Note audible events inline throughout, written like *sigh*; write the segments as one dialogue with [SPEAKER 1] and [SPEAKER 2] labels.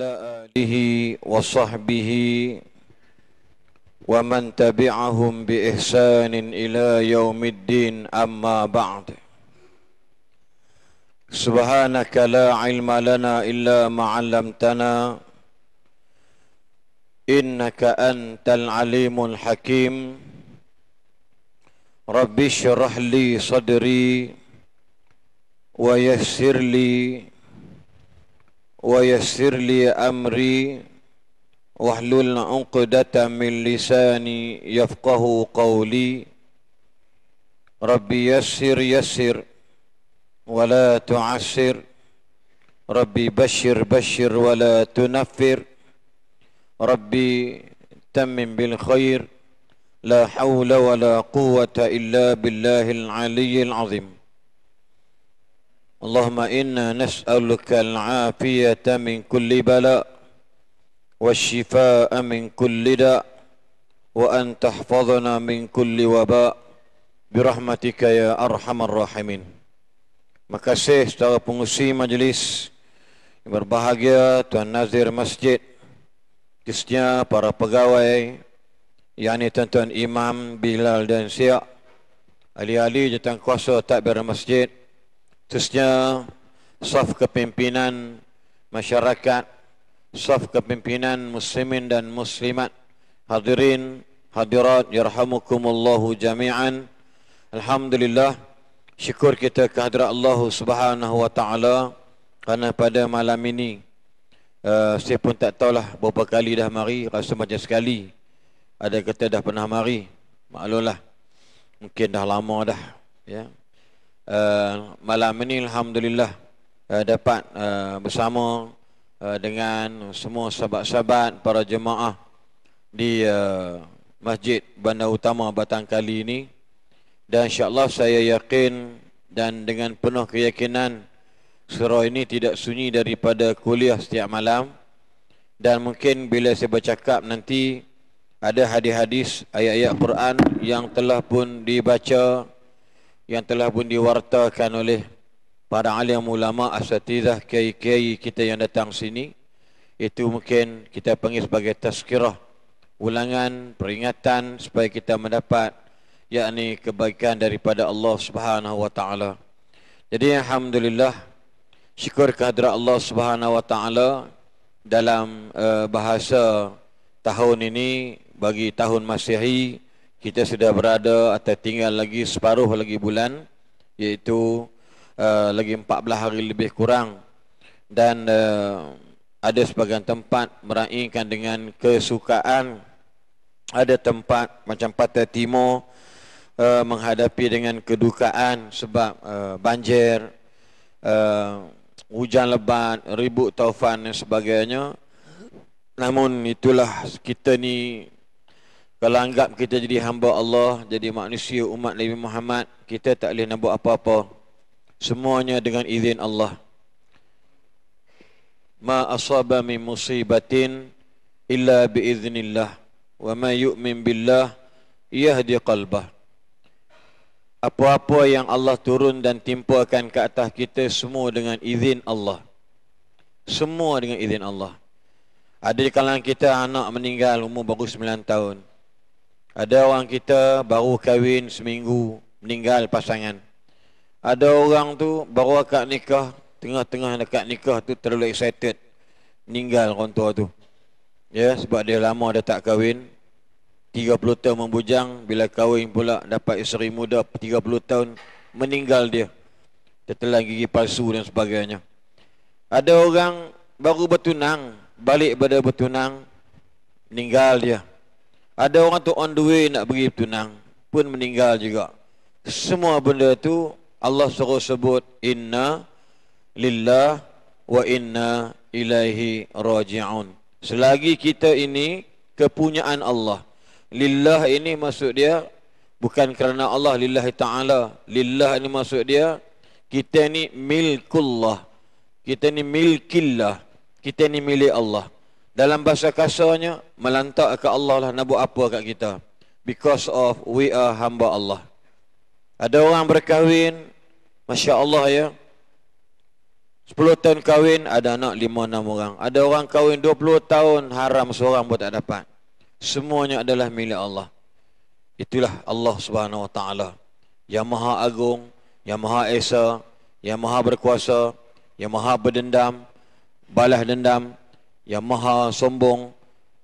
[SPEAKER 1] وعلى آله وصحبه ومن تبعهم بإحسان إلى يوم الدين أما بعد سبحانك لا علم لنا إلا ما علمتنا إنك أنت العليم الحكيم رب اشرح لي صدري ويسر لي ويسر لي أمري واحلل عقدة من لساني يفقه قولي ربي يسر يسر ولا تعسر ربي بشر بشر ولا تنفر ربي تمم بالخير لا حول ولا قوة إلا بالله العلي العظيم Allahumma inna اللهم إنا نسألك العافية من كل بلاء والشفاء من كل داء وأن تحفظنا من كل وباء برحمتك يا أرحم الراحمين Makasih setara pengusi majlis yang berbahagia Tuan Nazir Masjid Khususnya para pegawai yakni Tuan-Tuan Imam Bilal dan Siak Ahli-ahli jatuh kuasa takbir masjid khususnya saf kepimpinan masyarakat, saf kepimpinan muslimin dan muslimat, hadirin, hadirat, yarhamukumullahu jami'an. Alhamdulillah, syukur kita kehadirat Allah Subhanahu wa taala kerana pada malam ini uh, saya pun tak tahulah berapa kali dah mari, rasa macam sekali. Ada kata dah pernah mari, maklumlah. Mungkin dah lama dah, ya. Yeah uh, malam ini alhamdulillah uh, dapat uh, bersama uh, dengan semua sahabat-sahabat para jemaah di uh, Masjid Bandar Utama Batang Kali ini dan insyaallah saya yakin dan dengan penuh keyakinan surau ini tidak sunyi daripada kuliah setiap malam dan mungkin bila saya bercakap nanti ada hadis-hadis ayat-ayat Quran yang telah pun dibaca yang telah pun diwartakan oleh para alim ulama asatidah kiai-kiai kita yang datang sini itu mungkin kita panggil sebagai tazkirah ulangan peringatan supaya kita mendapat yakni kebaikan daripada Allah Subhanahu wa taala. Jadi alhamdulillah syukur kehadrat Allah Subhanahu wa taala dalam uh, bahasa tahun ini bagi tahun Masihi kita sudah berada atau tinggal lagi separuh lagi bulan iaitu uh, lagi 14 hari lebih kurang dan uh, ada sebagian tempat meraihkan dengan kesukaan ada tempat macam Pantai Timur uh, menghadapi dengan kedukaan sebab uh, banjir uh, hujan lebat ribut taufan dan sebagainya namun itulah kita ni kalau anggap kita jadi hamba Allah, jadi manusia umat Nabi Muhammad, kita tak boleh nak buat apa-apa. Semuanya dengan izin Allah. Ma asaba min musibatin illa biiznillah wa ma yu'min billah yahdi qalbah. Apa-apa yang Allah turun dan timpakan ke atas kita semua dengan izin Allah. Semua dengan izin Allah. Ada di kalangan kita anak meninggal umur baru 9 tahun. Ada orang kita baru kahwin seminggu meninggal pasangan. Ada orang tu baru akad nikah, tengah-tengah dekat nikah tu terlalu excited meninggal orang tua tu. Ya, sebab dia lama dah tak kahwin. 30 tahun membujang, bila kahwin pula dapat isteri muda 30 tahun meninggal dia. Tertelan gigi palsu dan sebagainya. Ada orang baru bertunang, balik pada bertunang meninggal dia. Ada orang tu on the way nak pergi tunang pun meninggal juga. Semua benda tu Allah suruh sebut inna lillah wa inna ilaihi raji'un. Selagi kita ini kepunyaan Allah. Lillah ini maksud dia bukan kerana Allah lillah taala. Lillah ini maksud dia kita ni milkullah. Kita ni milkillah. Kita ni milik Allah. Kita ni milik Allah dalam bahasa kasarnya melantak ke Allah lah nak buat apa kat kita because of we are hamba Allah ada orang berkahwin Masya Allah ya 10 tahun kahwin ada anak 5-6 orang ada orang kahwin 20 tahun haram seorang pun tak dapat semuanya adalah milik Allah itulah Allah subhanahu wa ta'ala yang maha agung yang maha esa yang maha berkuasa yang maha berdendam balas dendam yang maha sombong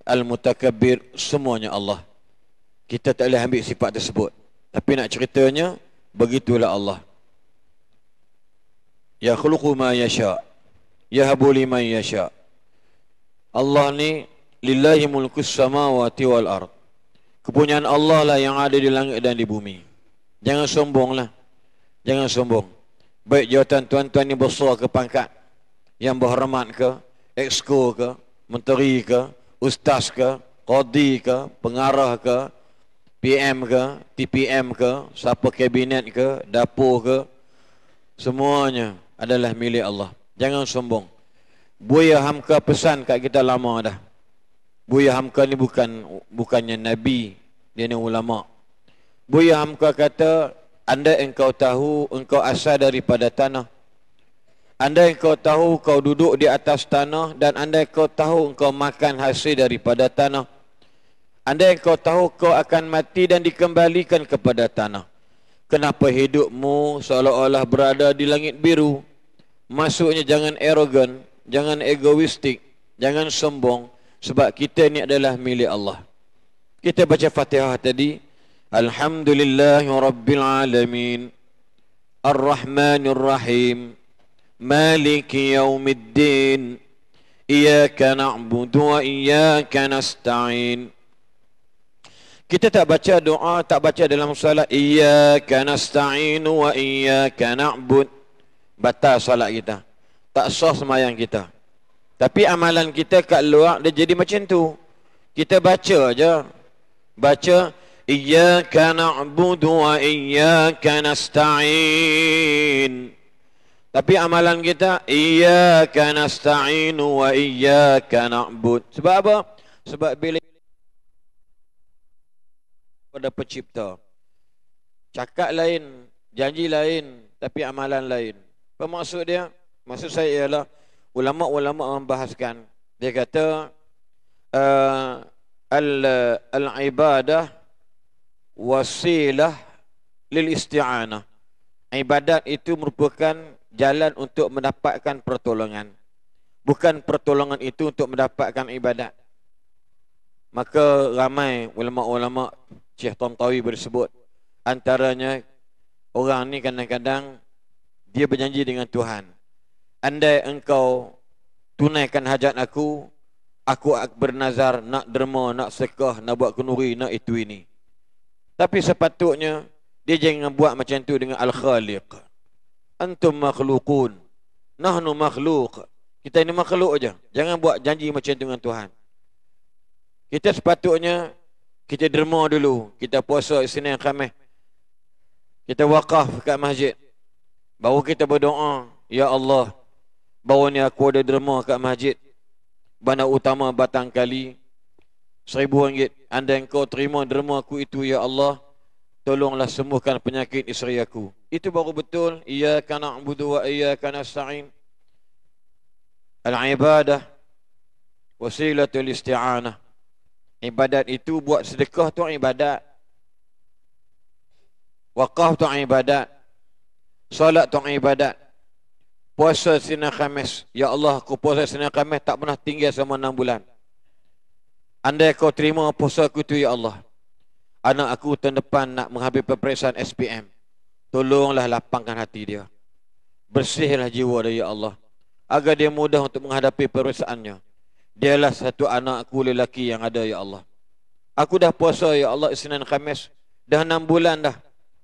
[SPEAKER 1] al-mutakabbir semuanya Allah kita tak boleh ambil sifat tersebut tapi nak ceritanya begitulah Allah ya khuluqu ma yasha yahbu liman yasha Allah ni lillahi mulku samawati wal ard kepunyaan Allah lah yang ada di langit dan di bumi jangan sombong lah, jangan sombong baik jawatan tuan-tuan ni besar ke pangkat yang berhormat ke exco ke, menteri ke, ustaz ke, kodi ke, pengarah ke, PM ke, TPM ke, siapa kabinet ke, dapur ke, semuanya adalah milik Allah. Jangan sombong. Buya Hamka pesan kat kita lama dah. Buya Hamka ni bukan bukannya nabi, dia ni ulama. Buya Hamka kata, "Anda engkau tahu engkau asal daripada tanah. Andai kau tahu kau duduk di atas tanah dan andai kau tahu kau makan hasil daripada tanah. Andai kau tahu kau akan mati dan dikembalikan kepada tanah. Kenapa hidupmu seolah-olah berada di langit biru? Maksudnya jangan arogan, jangan egoistik, jangan sombong sebab kita ini adalah milik Allah. Kita baca Fatihah tadi, Alhamdulillahirabbil alamin. Ar-Rahmanir Rahim. مالك يوم الدين إياك نعبد وإياك نستعين Kita tak baca doa, tak baca dalam salat Iyaka nasta'inu wa iyaka na'bud Batal salat kita Tak sah semayang kita Tapi amalan kita kat luar dia jadi macam tu Kita baca aja, Baca Iyaka na'budu wa iyaka nasta'inu tapi amalan kita iyyaka nasta'inu wa iyyaka na'bud. Sebab apa? Sebab bila pada pencipta. Cakap lain, janji lain, tapi amalan lain. Apa maksud dia? Maksud saya ialah ulama-ulama membahaskan. Dia kata ah, al-ibadah wasilah lil isti'anah. Ibadat itu merupakan jalan untuk mendapatkan pertolongan bukan pertolongan itu untuk mendapatkan ibadat maka ramai ulama-ulama Syekh Tantawi bersebut antaranya orang ni kadang-kadang dia berjanji dengan Tuhan andai engkau tunaikan hajat aku aku akan bernazar nak derma nak sekah nak buat kenuri nak itu ini tapi sepatutnya dia jangan buat macam tu dengan al-khaliq antum makhlukun nahnu makhluk kita ini makhluk aja jangan buat janji macam dengan tuhan kita sepatutnya kita derma dulu kita puasa Isnin Khamis kita wakaf kat masjid baru kita berdoa ya Allah bawa ni aku ada derma kat masjid bana utama batang kali Seribu ringgit Anda yang kau terima derma aku itu ya Allah Tolonglah sembuhkan penyakit isteri aku. Itu baru betul. Iyaka na'budu wa iyaka sain Al-ibadah. Wasilatul isti'anah. Ibadat itu buat sedekah tu ibadat. wakaf tu ibadat. Salat tu ibadat. Puasa Sina Khamis. Ya Allah, aku puasa Sina Khamis tak pernah tinggal selama enam bulan. Andai kau terima puasa aku tu, Ya Allah anak aku tahun depan nak menghabis peperiksaan SPM. Tolonglah lapangkan hati dia. Bersihlah jiwa dia, Ya Allah. Agar dia mudah untuk menghadapi peperiksaannya. Dialah satu anak aku lelaki yang ada, Ya Allah. Aku dah puasa, Ya Allah, Isnin Khamis. Dah enam bulan dah.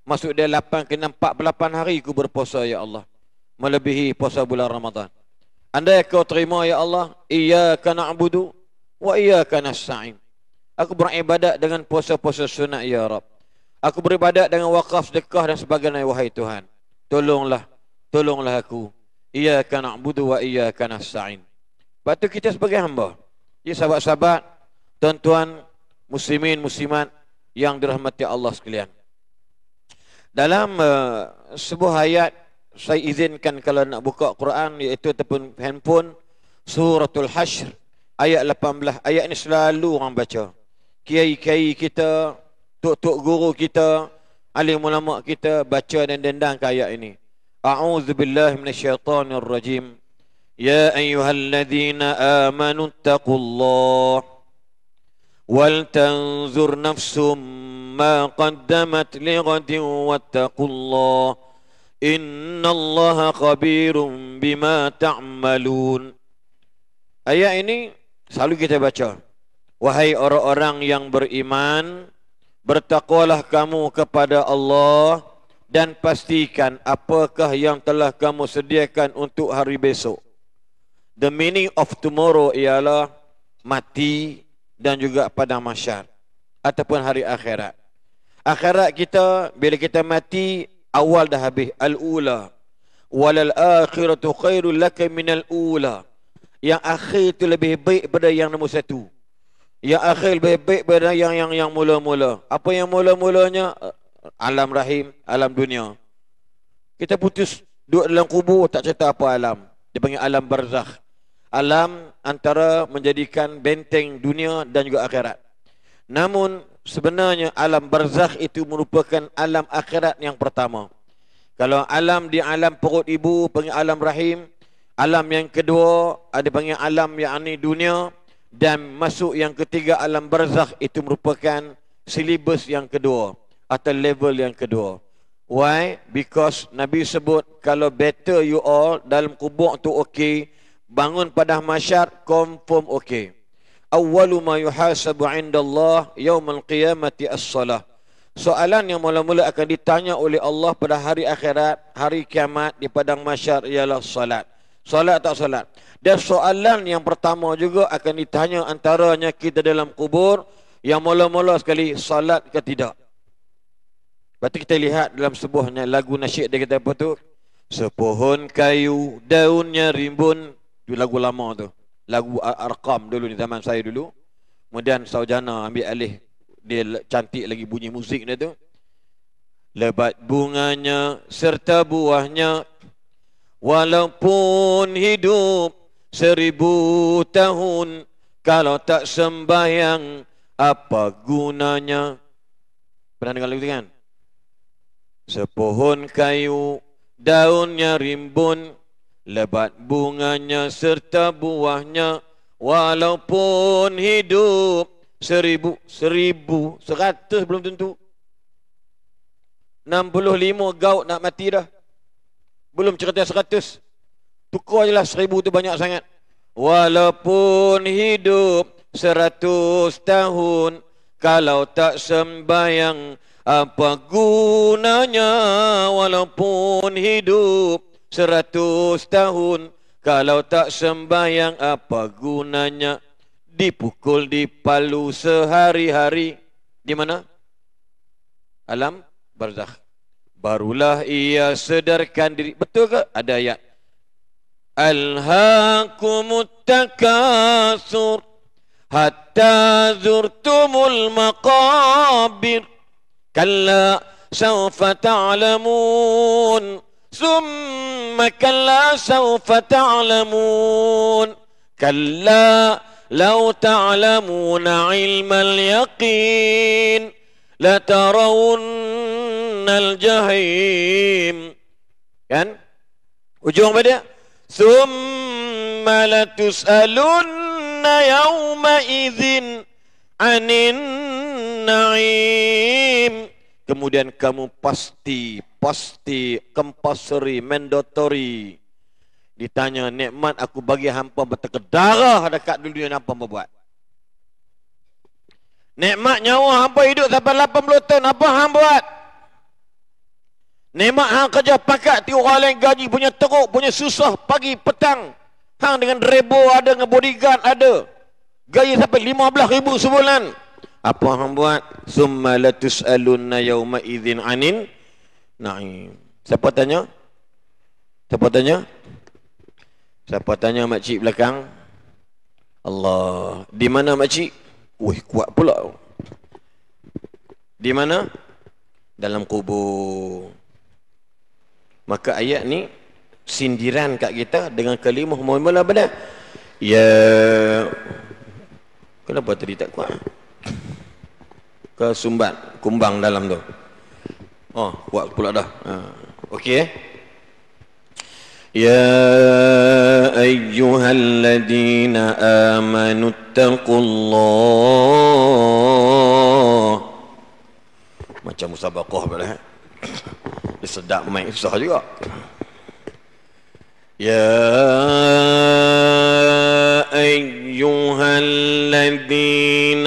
[SPEAKER 1] Masuk dia lapan ke enam, empat belapan hari aku berpuasa, Ya Allah. Melebihi puasa bulan Ramadan. Andai kau terima, Ya Allah. Iyaka na'budu wa iyaka nasta'in. Aku beribadat dengan puasa-puasa sunat ya Rab. Aku beribadat dengan wakaf, sedekah dan sebagainya wahai Tuhan. Tolonglah, tolonglah aku. Iyyaka na'budu wa iyyaka nasta'in. Batu kita sebagai hamba. Ya sahabat-sahabat, tuan-tuan muslimin muslimat yang dirahmati Allah sekalian. Dalam uh, sebuah ayat saya izinkan kalau nak buka Quran iaitu ataupun handphone Suratul hasyr ayat 18 ayat ini selalu orang baca kiai-kiai kita, tok-tok guru kita, alim ulama kita baca dan dendang ke ayat ini. A'udzubillahi minasyaitonir rajim. Ya ayyuhalladzina amanu taqullah wal tanzur nafsum ma qaddamat lighadin wattaqullah innallaha khabirum bima ta'malun. Ayat ini selalu kita baca. Wahai orang-orang yang beriman, bertakwalah kamu kepada Allah dan pastikan apakah yang telah kamu sediakan untuk hari besok. The meaning of tomorrow ialah mati dan juga pada masyar ataupun hari akhirat. Akhirat kita bila kita mati awal dah habis al-ula walal akhiratu khairul laka minal ula. Yang akhir itu lebih baik daripada yang nombor satu. Ya akhir baik-baik pada yang yang yang mula-mula. Apa yang mula-mulanya? Alam rahim, alam dunia. Kita putus duduk dalam kubur tak cerita apa alam. Dia panggil alam barzakh. Alam antara menjadikan benteng dunia dan juga akhirat. Namun sebenarnya alam barzakh itu merupakan alam akhirat yang pertama. Kalau alam di alam perut ibu panggil alam rahim, alam yang kedua ada panggil alam yakni dunia dan masuk yang ketiga alam barzakh itu merupakan silibus yang kedua atau level yang kedua why because nabi sebut kalau better you all dalam kubur tu okey bangun pada mahsyar confirm okey awwalu ma yuhasabu indallah yaumal qiyamati as-salah Soalan yang mula-mula akan ditanya oleh Allah pada hari akhirat, hari kiamat di padang masyar ialah salat. Salat tak salat Dan soalan yang pertama juga akan ditanya antaranya kita dalam kubur Yang mula-mula sekali salat ke tidak Berarti kita lihat dalam sebuah lagu nasyid dia kata apa tu Sepohon kayu daunnya rimbun Itu lagu lama tu Lagu Arkam dulu ni zaman saya dulu Kemudian Saujana ambil alih Dia cantik lagi bunyi muzik dia tu Lebat bunganya serta buahnya Walaupun hidup seribu tahun Kalau tak sembahyang apa gunanya Pernah dengar lagi kan? Sepohon kayu daunnya rimbun Lebat bunganya serta buahnya Walaupun hidup seribu, seribu, seratus belum tentu 65 gaut nak mati dah belum cerita seratus. Tukar je lah seribu tu banyak sangat. Walaupun hidup seratus tahun. Kalau tak sembayang Apa gunanya walaupun hidup seratus tahun. Kalau tak sembayang apa gunanya dipukul di palu sehari-hari di mana alam barzakh barulah ia sedarkan diri betul ke ada ayat alhaqumut takasur hatta zurtumul maqabir kalla sawfa ta'lamun summa kalla sawfa ta'lamun kalla law ta'lamun 'ilmal yaqin al jahim kan ujung apa dia summa latus'alunna yawma idzin anin na'im kemudian kamu pasti pasti kempasri mandatory ditanya nikmat aku bagi hampa bertekedarah dekat dunia hampa membuat Nikmat nyawa hampa hidup sampai 80 tahun apa hang buat? Nikmat hang kerja pakat ti orang lain gaji punya teruk, punya susah pagi petang. Hang dengan rebo ada dengan bodyguard ada. Gaji sampai 15,000 sebulan. Apa hang buat? Summa latus'aluna yauma idzin anin na'im. Siapa tanya? Siapa tanya? Siapa tanya mak cik belakang? Allah, di mana mak cik? Wih kuat pula Di mana? Dalam kubur Maka ayat ni Sindiran kat kita dengan kalimah Mula-mula benda Ya Kenapa tadi tak kuat? kesumbat Kumbang dalam tu Oh kuat pula dah ha. Okey eh? يا ايها الذين امنوا اتقوا الله macam musabaqah pula eh dia sedap main susah juga يا أيها الذين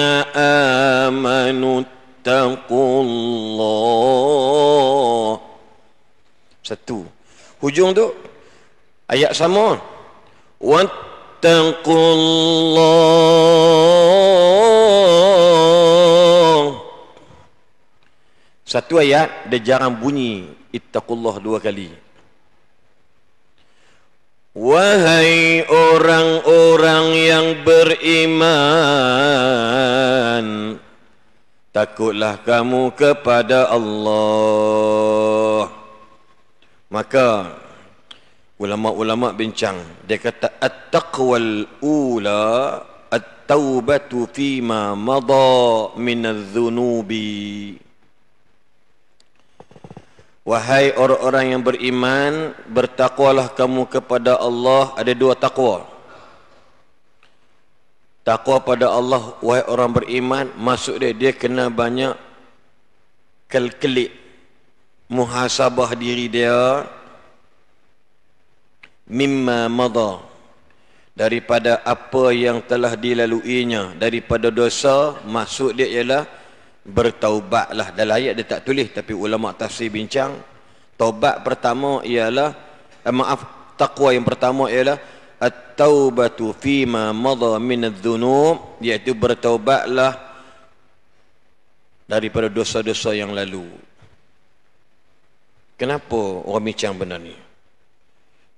[SPEAKER 1] آمنوا اتقوا الله satu hujung tu ayat sama wattaqullah satu ayat dia jarang bunyi ittaqullah dua kali wahai orang-orang yang beriman takutlah kamu kepada Allah maka ulama-ulama bincang dia kata at-taqwal ula at-taubatu fi ma madha min adh-dhunubi wahai orang-orang yang beriman bertakwalah kamu kepada Allah ada dua takwa takwa pada Allah wahai orang beriman masuk dia dia kena banyak kelkelik muhasabah diri dia mimma mada daripada apa yang telah dilaluinya daripada dosa maksud dia ialah bertaubatlah dalam ayat dia tak tulis tapi ulama tafsir bincang taubat pertama ialah eh, maaf takwa yang pertama ialah at-taubatu fi ma madha min adh-dhunub iaitu bertaubatlah daripada dosa-dosa yang lalu kenapa orang bincang benda ni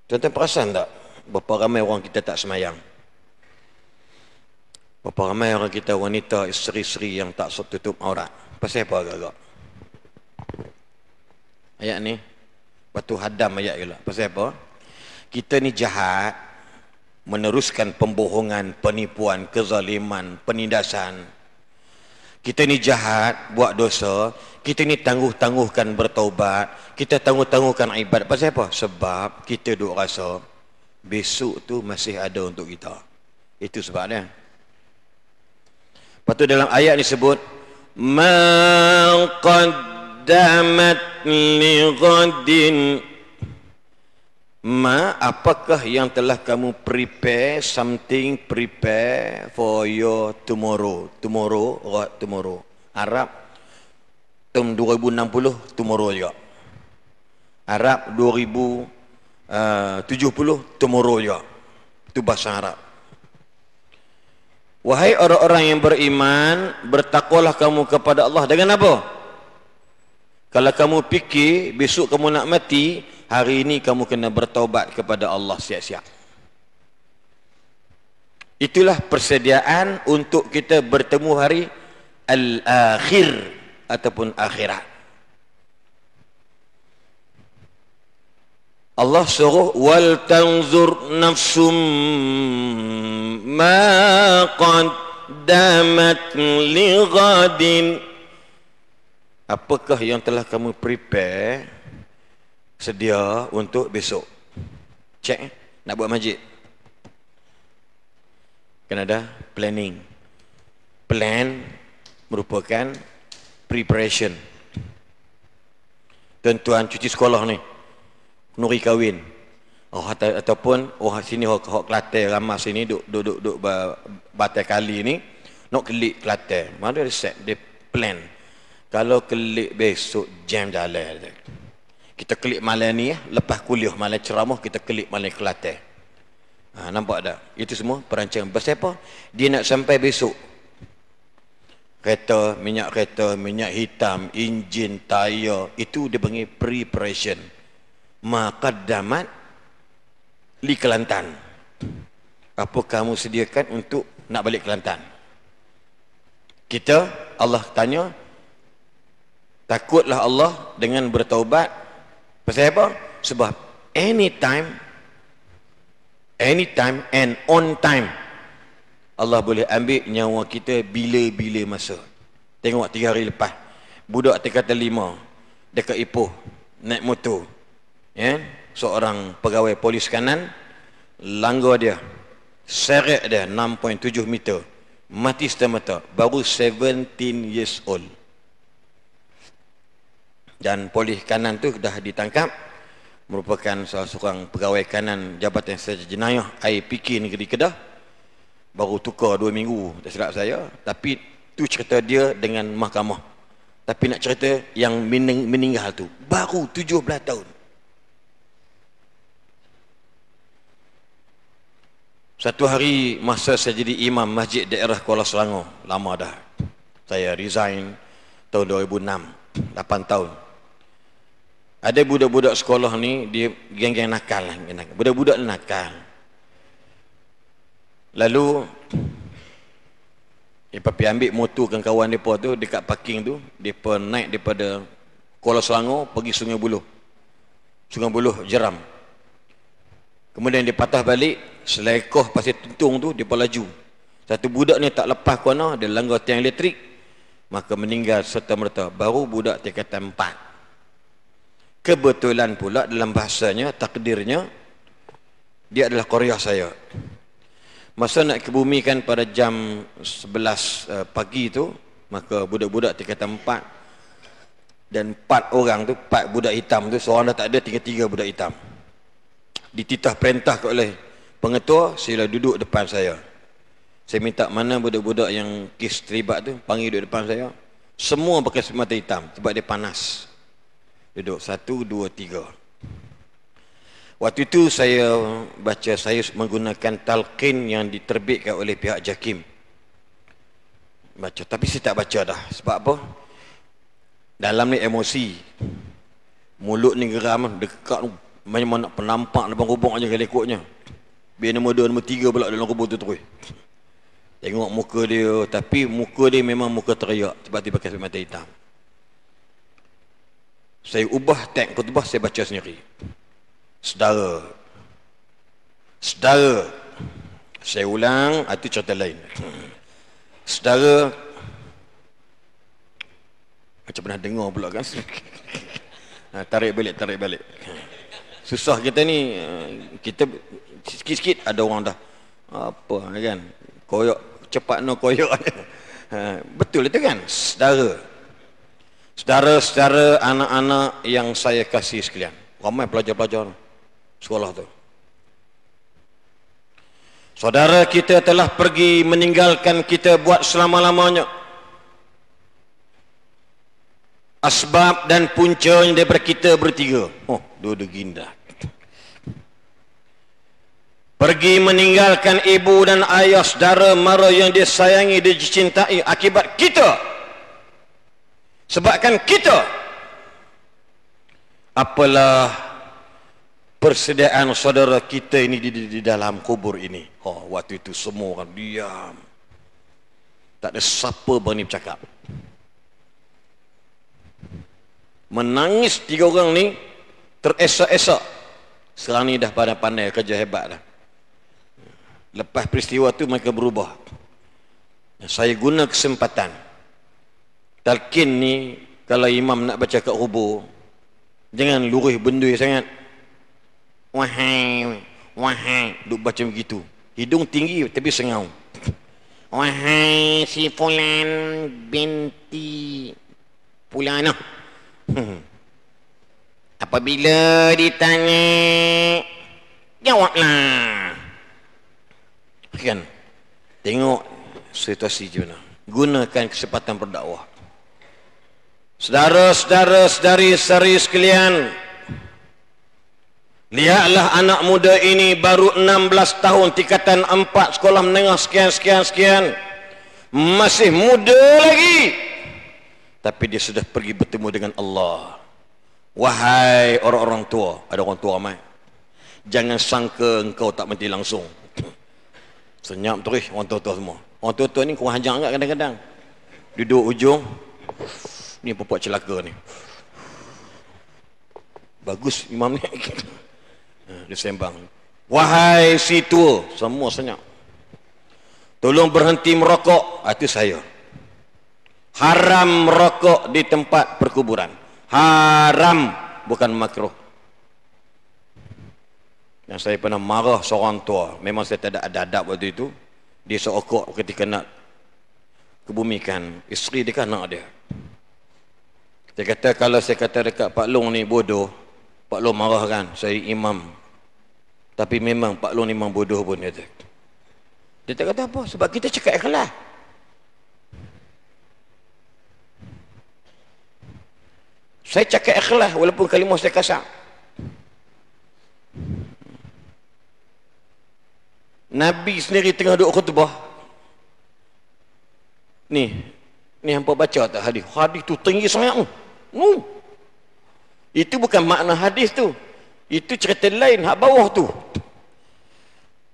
[SPEAKER 1] Tuan-tuan perasan tak Berapa ramai orang kita tak semayang Berapa ramai orang kita wanita Isteri-isteri yang tak tutup aurat Pasal apa agak-agak Ayat ni Batu hadam ayat je lah Pasal apa Kita ni jahat Meneruskan pembohongan, penipuan, kezaliman, penindasan Kita ni jahat, buat dosa kita ni tangguh-tangguhkan bertaubat kita tangguh-tangguhkan ibadat pasal apa? sebab kita duk rasa besok tu masih ada untuk kita itu sebabnya Patut dalam ayat ni sebut maqaddamat li ghadin ma apakah yang telah kamu prepare something prepare for your tomorrow tomorrow or tomorrow Arab tahun 2060 tomorrow juga Arab 2070 eh, tomorrow juga itu bahasa Arab wahai orang-orang yang beriman bertakwalah kamu kepada Allah dengan apa? kalau kamu fikir besok kamu nak mati hari ini kamu kena bertobat kepada Allah siap-siap itulah persediaan untuk kita bertemu hari Al-akhir ataupun akhirat. Allah suruh wal tanzur nafsum ma qaddamat li ghadin Apakah yang telah kamu prepare sedia untuk besok? Cek eh? nak buat masjid. Kan ada planning. Plan merupakan preparation tuan-tuan cuti sekolah ni nuri kahwin oh, atau, ataupun oh sini hok hok kelate ramah sini duk duk duk, duk batal kali ni nak kelik kelate mana dia set dia plan kalau kelik besok jam jalan kita kelik malam ni eh, lepas kuliah malam ceramah kita kelik malam kelate ha, nampak tak itu semua perancangan apa dia nak sampai besok kereta, minyak kereta, minyak hitam, enjin, tayar, itu dia panggil preparation. Maqaddamat li Kelantan. Apa kamu sediakan untuk nak balik Kelantan? Kita, Allah tanya, takutlah Allah dengan bertaubat. Pasal apa? Sebab anytime, anytime and on time, Allah boleh ambil nyawa kita bila-bila masa. Tengok tiga hari lepas. Budak terkata lima. Dekat Ipoh. Naik motor. Ya? Seorang pegawai polis kanan. Langgar dia. Seret dia 6.7 meter. Mati setiap mata. Baru 17 years old. Dan polis kanan tu dah ditangkap. Merupakan seorang pegawai kanan Jabatan Sejenayah IPK Negeri Kedah baru tukar dua minggu tak silap saya tapi tu cerita dia dengan mahkamah tapi nak cerita yang mening- meninggal tu baru tujuh 17 tahun satu hari masa saya jadi imam masjid daerah Kuala Selangor lama dah saya resign tahun 2006 8 tahun ada budak-budak sekolah ni dia geng-geng nakal budak-budak nakal Lalu dia pergi ambil motor dengan kawan depa tu dekat parking tu, depa naik daripada Kuala Selangor pergi Sungai Buloh. Sungai Buloh jeram. Kemudian dia patah balik, selekoh pasal tuntung tu dia laju. Satu budak ni tak lepas kuana, dia langgar tiang elektrik. Maka meninggal serta merta. Baru budak tingkatan empat. Kebetulan pula dalam bahasanya, takdirnya, dia adalah korea saya. Masa nak kebumikan pada jam 11 eh, pagi tu, maka budak-budak tiga tempat dan empat orang tu, empat budak hitam tu, seorang dah tak ada tiga-tiga budak hitam. Dititah perintah oleh pengetua, sila duduk depan saya. Saya minta mana budak-budak yang kis terlibat tu, panggil duduk depan saya. Semua pakai semata hitam, sebab dia panas. Duduk satu, dua, tiga. Waktu itu saya baca saya menggunakan talqin yang diterbitkan oleh pihak Jakim. Baca tapi saya tak baca dah. Sebab apa? Dalam ni emosi. Mulut ni geram dekat macam mana penampak dalam rubung aja kali ikutnya. Biar nombor dua, nombor tiga pula dalam rubung tu terus. Tengok muka dia, tapi muka dia memang muka teriak. Sebab dia pakai mata hitam. Saya ubah tag khutbah, saya baca sendiri. Sedara Sedara Saya ulang, ah, itu cerita lain Sedara Macam pernah dengar pula kan *laughs* ah, Tarik balik, tarik balik Susah kita ni ah, Kita sikit-sikit ada orang dah Apa kan Koyok, cepat no koyok *laughs* Betul itu kan, sedara Saudara-saudara anak-anak yang saya kasih sekalian. Ramai pelajar-pelajar sekolah tu. Saudara kita telah pergi meninggalkan kita buat selama-lamanya. Asbab dan punca puncanya daripada kita bertiga. Oh, dua deginda. Pergi meninggalkan ibu dan ayah saudara mara yang dia sayangi, dia dicintai akibat kita. Sebabkan kita. Apalah persediaan saudara kita ini di, di, di dalam kubur ini. Oh, waktu itu semua orang diam. Tak ada siapa berani bercakap. Menangis tiga orang ni teresak-esak. Sekarang ni dah pada pandai kerja hebat dah. Lepas peristiwa tu mereka berubah. Saya guna kesempatan. Talkin ni kalau imam nak baca kat kubur jangan lurih benda sangat. Wahai, wahai, duk baca begitu. Hidung tinggi tapi sengau. Wahai si Fulan binti Fulana. *laughs* Apabila ditanya, jawablah. Kan? Tengok situasi je Gunakan kesempatan berdakwah. Saudara-saudara, dari saudari sekalian, Lihatlah anak muda ini baru 16 tahun tingkatan 4 sekolah menengah sekian sekian sekian. Masih muda lagi. Tapi dia sudah pergi bertemu dengan Allah. Wahai orang-orang tua, ada orang tua mai. Jangan sangka engkau tak mati langsung. *clears throat* Senyap terus orang tua-tua semua. Orang tua-tua ni kurang hajar agak kadang-kadang. Duduk hujung. Ni apa celaka ni. Bagus imam ni. *laughs* Hmm, dia sembang. Wahai si tua. Semua senyap. Tolong berhenti merokok. Ah, itu saya. Haram merokok di tempat perkuburan. Haram. Bukan makruh. Yang saya pernah marah seorang tua. Memang saya tidak ada adab waktu itu. Dia seokok ketika nak kebumikan. Isteri dia kan anak dia. Dia kata kalau saya kata dekat Pak Long ni bodoh. Pak Long marah kan saya imam tapi memang Pak Long ni memang bodoh pun kata. dia tak kata apa sebab kita cakap ikhlas saya cakap ikhlas walaupun kalimah saya kasar Nabi sendiri tengah duduk khutbah ni ni hampa baca tak hadis hadis tu tinggi sangat ni itu bukan makna hadis tu. Itu cerita lain hak bawah tu.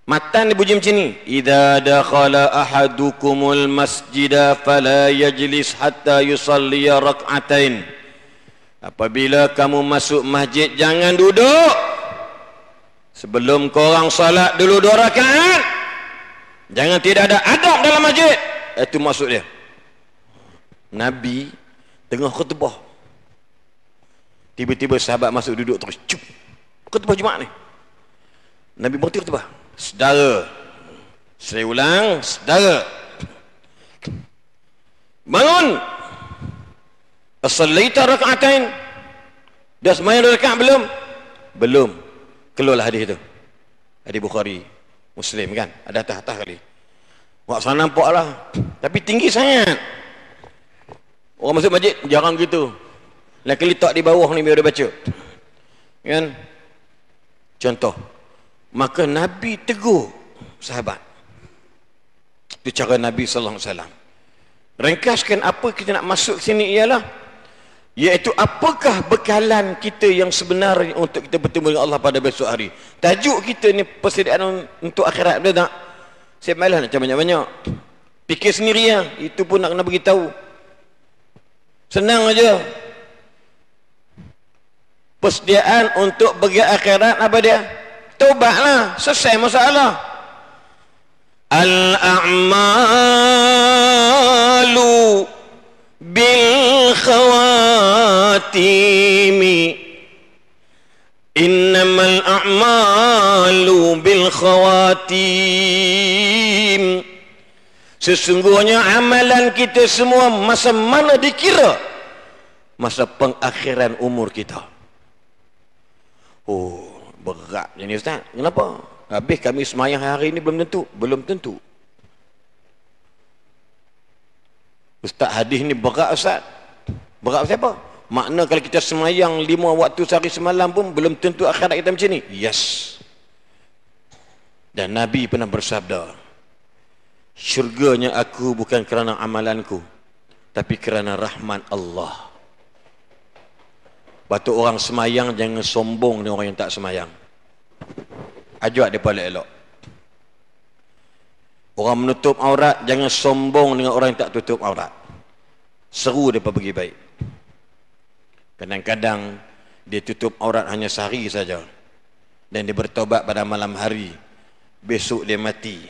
[SPEAKER 1] Matan bunyi macam ni. Idza dakhala ahadukumul masjid fala yajlis hatta yusalli rak'atain. Apabila kamu masuk masjid jangan duduk. Sebelum kau orang solat dulu dua rakaat. Jangan tidak ada adab dalam masjid. Itu maksud dia. Nabi tengah khutbah. Tiba-tiba sahabat masuk duduk terus. Cuk. Ketubah Jumaat ni. Nabi berhenti ketubah. Sedara. Saya ulang. Sedara. Bangun. Assalaita rakaatain. Dah semayal dua rakaat belum? Belum. Keluarlah hadis itu. Hadis Bukhari. Muslim kan? Ada atas-atas kali. Wah, sana nampak lah. Tapi tinggi sangat. Orang masuk masjid, jarang gitu. Laki letak di bawah ni biar dia baca. Kan? Contoh. Maka Nabi tegur sahabat. Itu cara Nabi sallallahu alaihi wasallam. Ringkaskan apa kita nak masuk sini ialah iaitu apakah bekalan kita yang sebenarnya untuk kita bertemu dengan Allah pada besok hari. Tajuk kita ni persediaan untuk akhirat betul tak? Saya malas nak cakap banyak-banyak. Fikir sendiri ya. Itu pun nak kena beritahu. Senang aja persediaan untuk pergi akhirat apa dia? Tobatlah, selesai masalah. Al a'malu bil khawatim. Innamal a'malu bil khawatim. Sesungguhnya amalan kita semua masa mana dikira? Masa pengakhiran umur kita. Oh, berat ni Ustaz. Kenapa? Habis kami semayang hari ini belum tentu. Belum tentu. Ustaz hadis ni berat Ustaz. Berat siapa? Makna kalau kita semayang lima waktu sehari semalam pun belum tentu akhirat kita macam ni. Yes. Dan Nabi pernah bersabda. Syurganya aku bukan kerana amalanku. Tapi kerana rahmat Allah. Batu orang semayang jangan sombong dengan orang yang tak semayang. Ajak dia pula elok. Orang menutup aurat jangan sombong dengan orang yang tak tutup aurat. Seru dia pergi baik. Kadang-kadang dia tutup aurat hanya sehari saja. Dan dia bertobat pada malam hari. Besok dia mati.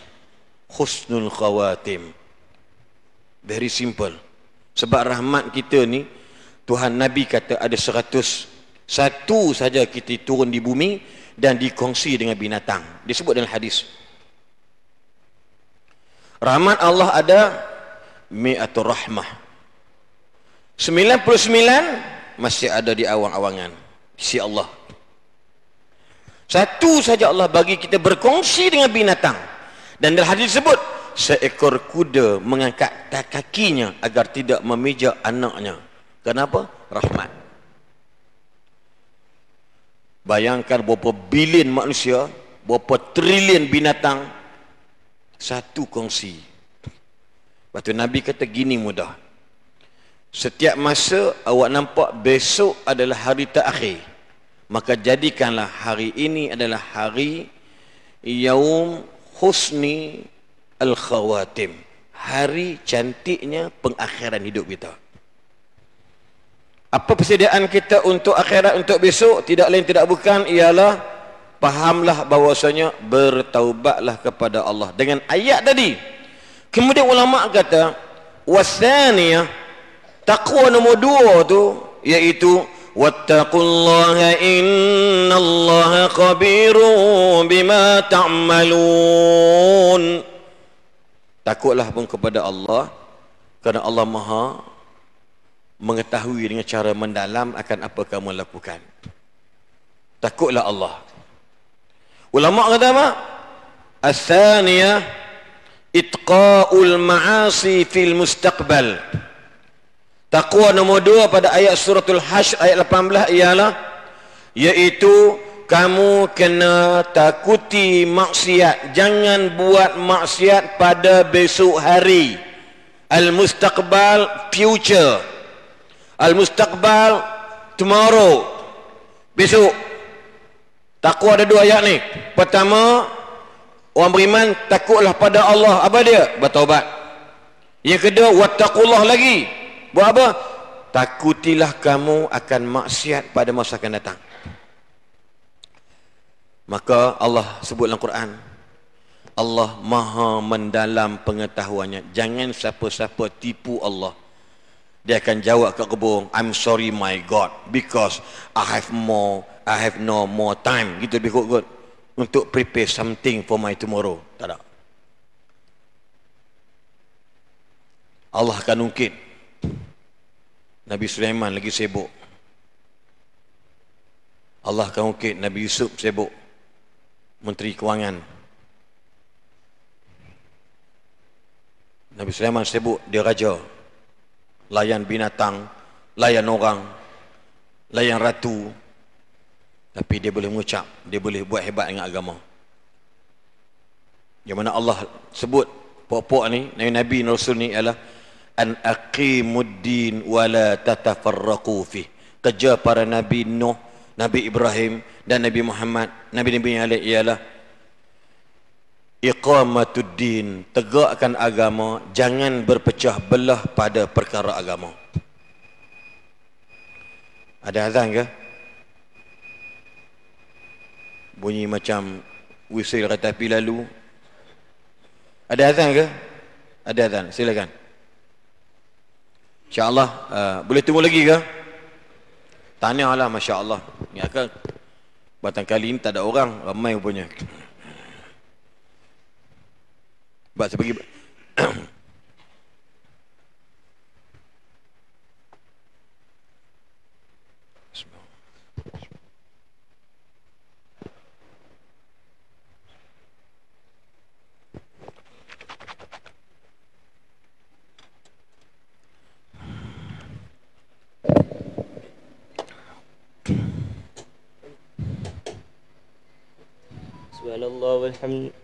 [SPEAKER 1] Khusnul khawatim. Very simple. Sebab rahmat kita ni, Tuhan Nabi kata ada seratus satu saja kita turun di bumi dan dikongsi dengan binatang disebut dalam hadis rahmat Allah ada mi'atu rahmah 99 masih ada di awang-awangan si Allah satu saja Allah bagi kita berkongsi dengan binatang dan dalam hadis sebut seekor kuda mengangkat kakinya agar tidak memijak anaknya Kenapa? Rahmat. Bayangkan berapa bilion manusia, berapa trilion binatang, satu kongsi. Lepas Nabi kata gini mudah. Setiap masa awak nampak besok adalah hari terakhir. Maka jadikanlah hari ini adalah hari Yaum Husni Al-Khawatim. Hari cantiknya pengakhiran hidup kita. Apa persediaan kita untuk akhirat untuk besok tidak lain tidak bukan ialah fahamlah bahwasanya bertaubatlah kepada Allah dengan ayat tadi. Kemudian ulama kata wasaniyah taqwa nombor dua tu iaitu wattaqullaha innallaha khabirun bima ta'malun. Takutlah pun kepada Allah kerana Allah Maha mengetahui dengan cara mendalam akan apa kamu lakukan. Takutlah Allah. Ulama kata apa? Asaniya itqaul ma'asi fil mustaqbal. Takwa nomor dua pada ayat suratul hasyr ayat 18 ialah iaitu kamu kena takuti maksiat. Jangan buat maksiat pada besok hari. Al-mustaqbal future. Al-mustaqbal tomorrow. Besok. takut ada dua ayat ni. Pertama, orang beriman takutlah pada Allah. Apa dia? Bertaubat. Yang kedua, wattaqullah lagi. Buat apa? Takutilah kamu akan maksiat pada masa akan datang. Maka Allah sebut dalam Quran, Allah maha mendalam pengetahuannya. Jangan siapa-siapa tipu Allah dia akan jawab ke kebun I'm sorry my God because I have more I have no more time gitu lebih kot untuk prepare something for my tomorrow tak ada Allah akan ungkit Nabi Sulaiman lagi sibuk Allah akan ungkit Nabi Yusuf sibuk Menteri Kewangan Nabi Sulaiman sibuk dia raja layan binatang, layan orang, layan ratu. Tapi dia boleh mengucap, dia boleh buat hebat dengan agama. Yang mana Allah sebut puak-puak ni, Nabi Nabi Rasul ni ialah an aqimuddin wala la tatafarraqu fi. Kerja para Nabi Nuh, Nabi Ibrahim dan Nabi Muhammad, Nabi-nabi yang lain ialah iqamatuddin tegakkan agama jangan berpecah belah pada perkara agama ada azan ke bunyi macam wisil kereta api lalu ada azan ke ada azan silakan insyaallah uh, boleh tunggu lagi ke Tanya tahniahlah masyaallah ni akan batang kali ini tak ada orang ramai punya بس بجيب bagi سبحان الله والحمد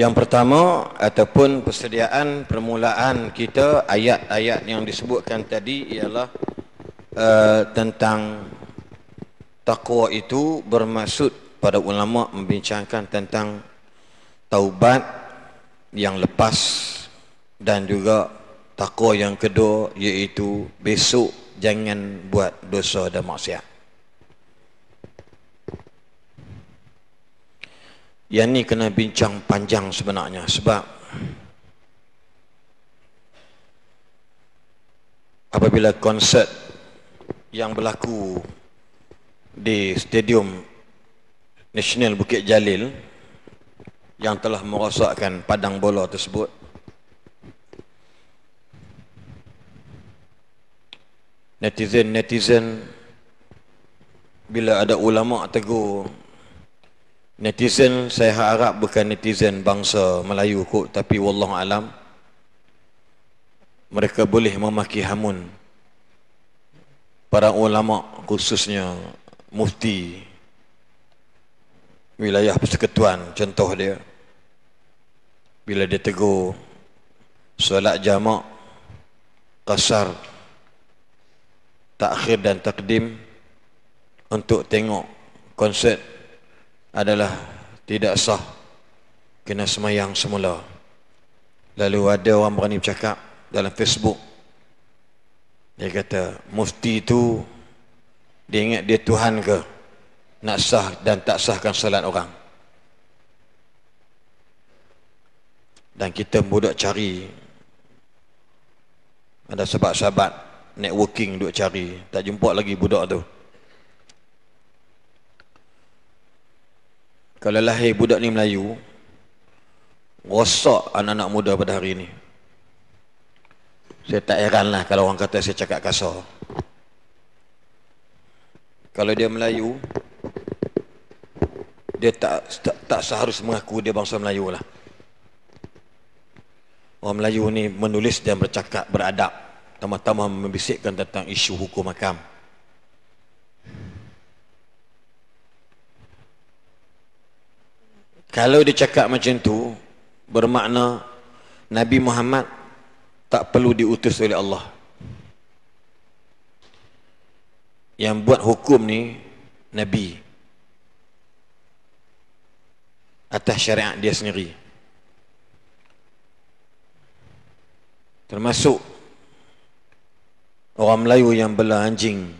[SPEAKER 1] Yang pertama ataupun persediaan permulaan kita ayat-ayat yang disebutkan tadi ialah uh, tentang takwa itu bermaksud pada ulama membincangkan tentang taubat yang lepas dan juga takwa yang kedua iaitu besok jangan buat dosa dan maksiat. Yang ni kena bincang panjang sebenarnya sebab apabila konsert yang berlaku di Stadium Nasional Bukit Jalil yang telah merosakkan padang bola tersebut netizen-netizen bila ada ulama tegur Netizen saya harap bukan netizen bangsa Melayu kok, tapi wallah alam mereka boleh memaki hamun para ulama khususnya mufti wilayah persekutuan contoh dia bila dia tegur solat jamak kasar takhir dan takdim untuk tengok konsert adalah tidak sah kena semayang semula lalu ada orang berani bercakap dalam Facebook dia kata mufti itu dia ingat dia Tuhan ke nak sah dan tak sahkan salat orang dan kita budak cari ada sahabat-sahabat networking duk cari tak jumpa lagi budak tu Kalau lahir budak ni Melayu Rosak anak-anak muda pada hari ini Saya tak heran lah kalau orang kata saya cakap kasar Kalau dia Melayu Dia tak, tak, tak seharus mengaku dia bangsa Melayu lah Orang Melayu ni menulis dan bercakap beradab Tama-tama membisikkan tentang isu hukum makam Kalau dia cakap macam tu Bermakna Nabi Muhammad Tak perlu diutus oleh Allah Yang buat hukum ni Nabi Atas syariat dia sendiri Termasuk Orang Melayu yang bela anjing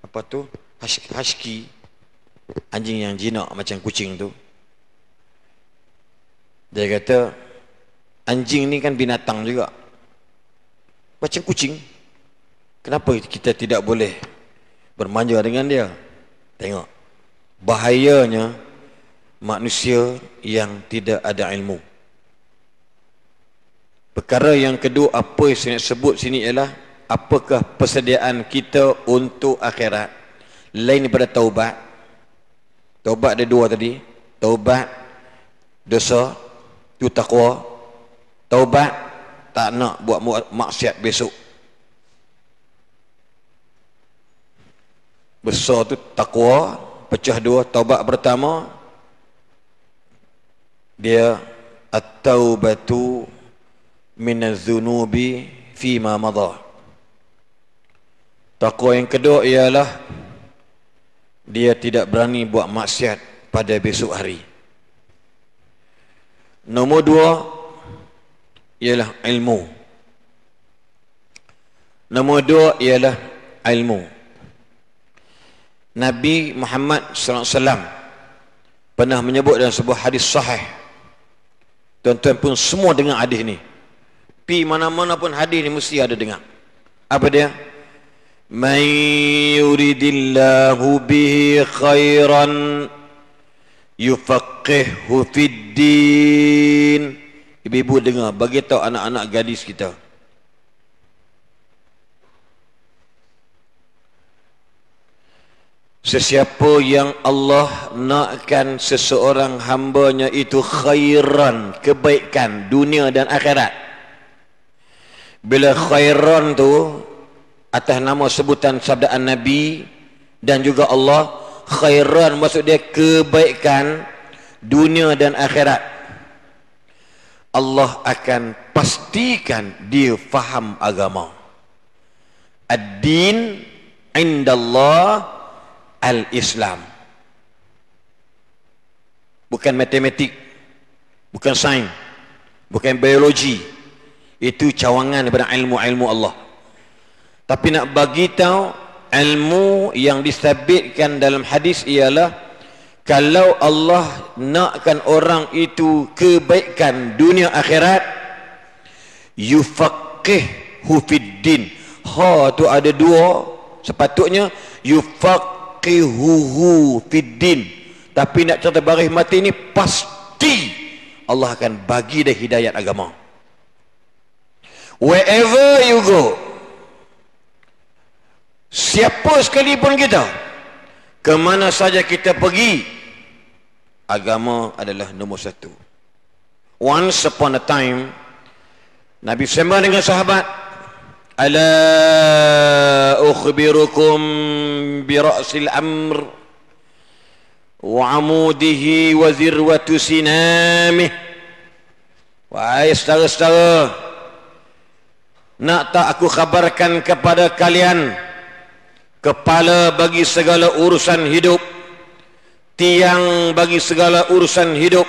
[SPEAKER 1] Apa tu? Husky Hash, anjing yang jinak macam kucing tu dia kata anjing ni kan binatang juga macam kucing kenapa kita tidak boleh bermanja dengan dia tengok bahayanya manusia yang tidak ada ilmu perkara yang kedua apa yang saya sebut sini ialah apakah persediaan kita untuk akhirat lain daripada taubat Taubat ada dua tadi. Taubat dosa tu takwa. Taubat tak nak buat maksiat besok. Besar tu takwa, pecah dua, taubat pertama dia at-taubatu min az-zunubi fi ma madha. Takwa yang kedua ialah dia tidak berani buat maksiat pada besok hari. Nomor dua ialah ilmu. Nomor dua ialah ilmu. Nabi Muhammad sallallahu alaihi wasallam pernah menyebut dalam sebuah hadis sahih. Tuan-tuan pun semua dengar hadis ni. Pi mana-mana pun hadis ni mesti ada dengar. Apa dia? من يرد الله به خيرا يفقهه في الدين Ibu-ibu dengar, beritahu anak-anak gadis kita. Sesiapa yang Allah nakkan seseorang hambanya itu khairan, kebaikan dunia dan akhirat. Bila khairan tu atas nama sebutan sabdaan Nabi dan juga Allah khairan maksud dia kebaikan dunia dan akhirat Allah akan pastikan dia faham agama ad-din indallah al-islam bukan matematik bukan sains bukan biologi itu cawangan daripada ilmu-ilmu Allah tapi nak bagi tahu ilmu yang disabitkan dalam hadis ialah kalau Allah nakkan orang itu kebaikan dunia akhirat yufaqih hufiddin ha tu ada dua sepatutnya yufaqihuhu fiddin tapi nak cerita baris mati ni pasti Allah akan bagi dia hidayat agama wherever you go siapa sekalipun kita ke mana saja kita pergi agama adalah nombor satu once upon a time Nabi sembang dengan sahabat ala ukhbirukum bi ra'sil amr wa amudihi wa zirwatu sinamih wahai setara-setara nak tak aku khabarkan kepada kalian kepala bagi segala urusan hidup tiang bagi segala urusan hidup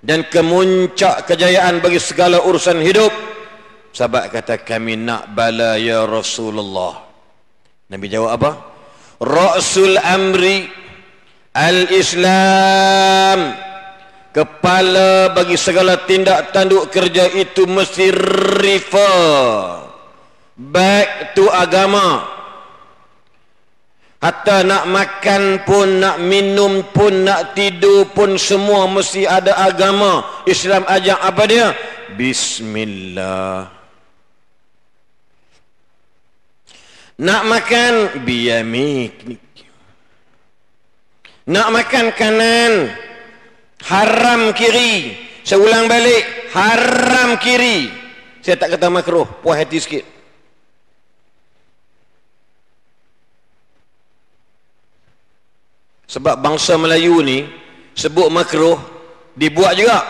[SPEAKER 1] dan kemuncak kejayaan bagi segala urusan hidup sahabat kata kami nak bala ya Rasulullah Nabi jawab apa? Rasul Amri Al-Islam kepala bagi segala tindak tanduk kerja itu mesti refer back to agama Hatta nak makan pun, nak minum pun, nak tidur pun semua mesti ada agama. Islam ajak apa dia? Bismillah. Nak makan biyamik. Nak makan kanan haram kiri. Saya ulang balik, haram kiri. Saya tak kata makruh, puas hati sikit. sebab bangsa Melayu ni sebut makruh dibuat juga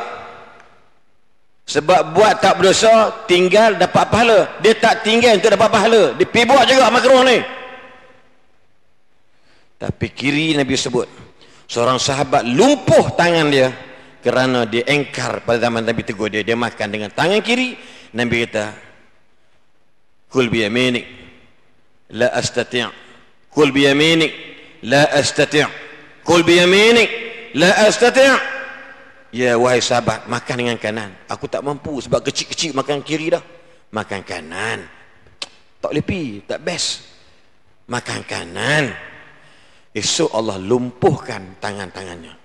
[SPEAKER 1] sebab buat tak berdosa tinggal dapat pahala dia tak tinggal untuk dapat pahala dia pergi buat juga makruh ni tapi kiri Nabi sebut seorang sahabat lumpuh tangan dia kerana dia engkar pada zaman Nabi tegur dia dia makan dengan tangan kiri Nabi kata kul biyaminik la astati' kul biyaminik la astati' Kul biyamini La astati' Ya wahai sahabat Makan dengan kanan Aku tak mampu Sebab kecil-kecil makan kiri dah Makan kanan Tak boleh Tak best Makan kanan Esok Allah lumpuhkan tangan-tangannya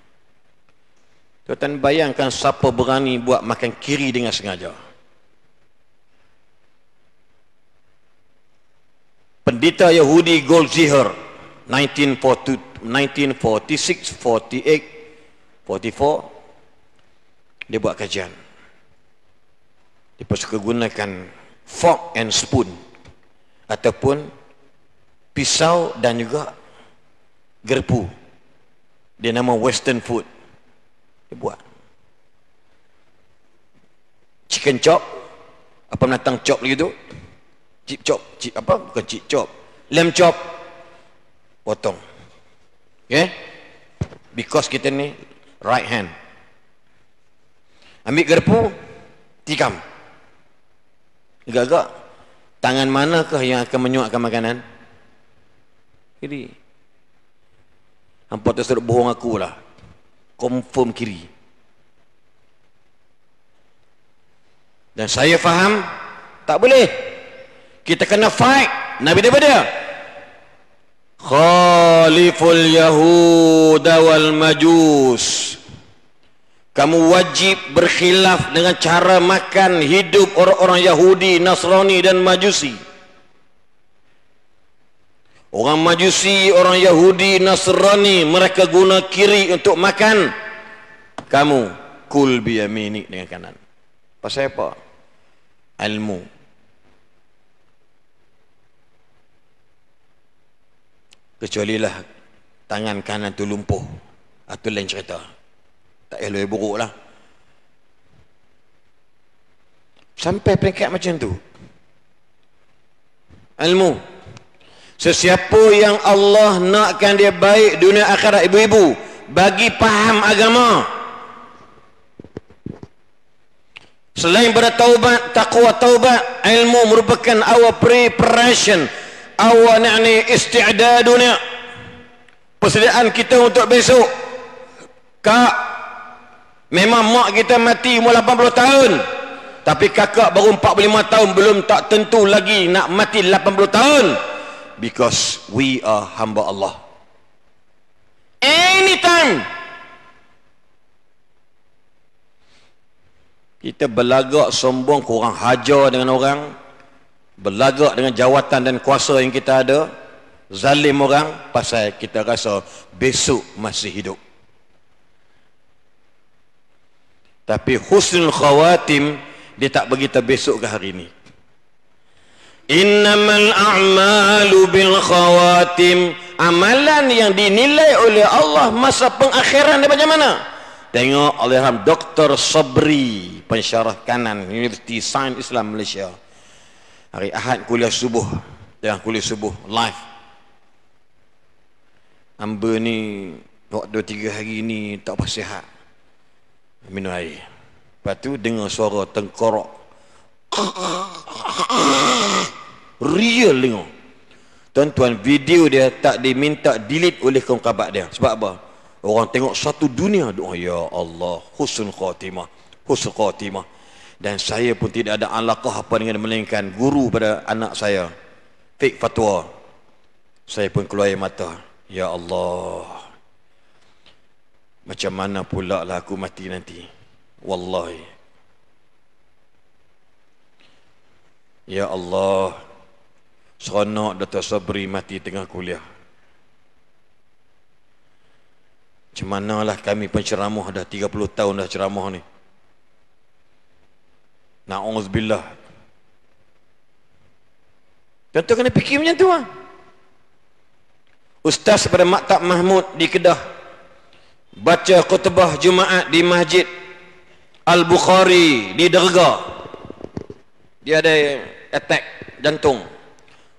[SPEAKER 1] Tuan-tuan bayangkan siapa berani buat makan kiri dengan sengaja Pendeta Yahudi Goldziher 1942 1946-48-44 dia buat kajian dia suka gunakan fork and spoon ataupun pisau dan juga gerpu dia nama western food dia buat chicken chop apa menatang chop lagi tu chip chop chip apa bukan chip chop lamb chop potong Okay? Ya? Because kita ni right hand. Ambil garpu, tikam. Gagak. Tangan manakah yang akan menyuapkan makanan? Kiri. Hampa tersebut bohong aku lah. Confirm kiri. Dan saya faham, tak boleh. Kita kena fight. Nabi daripada dia khaliful yahud wal majus kamu wajib berkhilaf dengan cara makan hidup orang-orang Yahudi, Nasrani dan Majusi. Orang Majusi, orang Yahudi, Nasrani, mereka guna kiri untuk makan. Kamu kul biyamini dengan kanan. Pasal apa? Almu. kecuali lah tangan kanan tu lumpuh atau ah, lain cerita tak elok ya buruk lah sampai peringkat macam tu ilmu sesiapa yang Allah nakkan dia baik dunia akhirat ibu-ibu bagi paham agama selain bertaubat taqwa taubat ilmu merupakan our preparation awal ni isti'adah dunia persediaan kita untuk besok kak memang mak kita mati umur 80 tahun tapi kakak baru 45 tahun belum tak tentu lagi nak mati 80 tahun because we are hamba Allah anytime kita berlagak sombong kurang hajar dengan orang berlagak dengan jawatan dan kuasa yang kita ada zalim orang pasal kita rasa besok masih hidup tapi husnul khawatim dia tak berita besok ke hari ini innamal a'malu bil khawatim amalan yang dinilai oleh Allah masa pengakhiran dia macam mana tengok oleh Dr. Sabri pensyarah kanan Universiti Sains Islam Malaysia hari Ahad kuliah subuh dah kuliah subuh live hamba ni waktu 2-3 hari ni tak apa sihat minum air lepas tu dengar suara tengkorok real dengar tuan-tuan video dia tak diminta delete oleh kawan dia sebab apa orang tengok satu dunia doa ya Allah husnul khatimah husnul khatimah dan saya pun tidak ada alaqah apa dengan melainkan guru pada anak saya fik fatwa saya pun keluar air mata ya Allah macam mana pula lah aku mati nanti wallahi ya Allah seronok Dr. Sabri mati tengah kuliah macam lah kami penceramah dah 30 tahun dah ceramah ni Na'udzubillah. Tentu kena fikir macam tu lah. Ustaz pada Maktab Mahmud di Kedah. Baca kutubah Jumaat di Masjid Al-Bukhari di Derga. Dia ada attack jantung.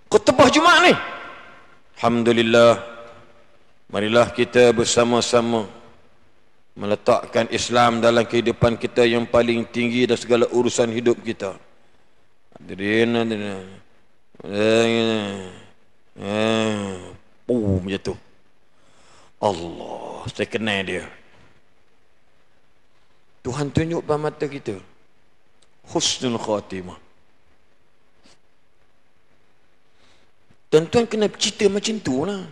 [SPEAKER 1] Kutubah Jumaat ni. Alhamdulillah. Marilah kita Bersama-sama meletakkan Islam dalam kehidupan kita yang paling tinggi dan segala urusan hidup kita. Hadirin hadirin. Eh, pum eh, jatuh. Allah, saya kenal dia. Tuhan tunjuk pada mata kita. Husnul khatimah. Tuan-tuan kena cerita macam tu lah.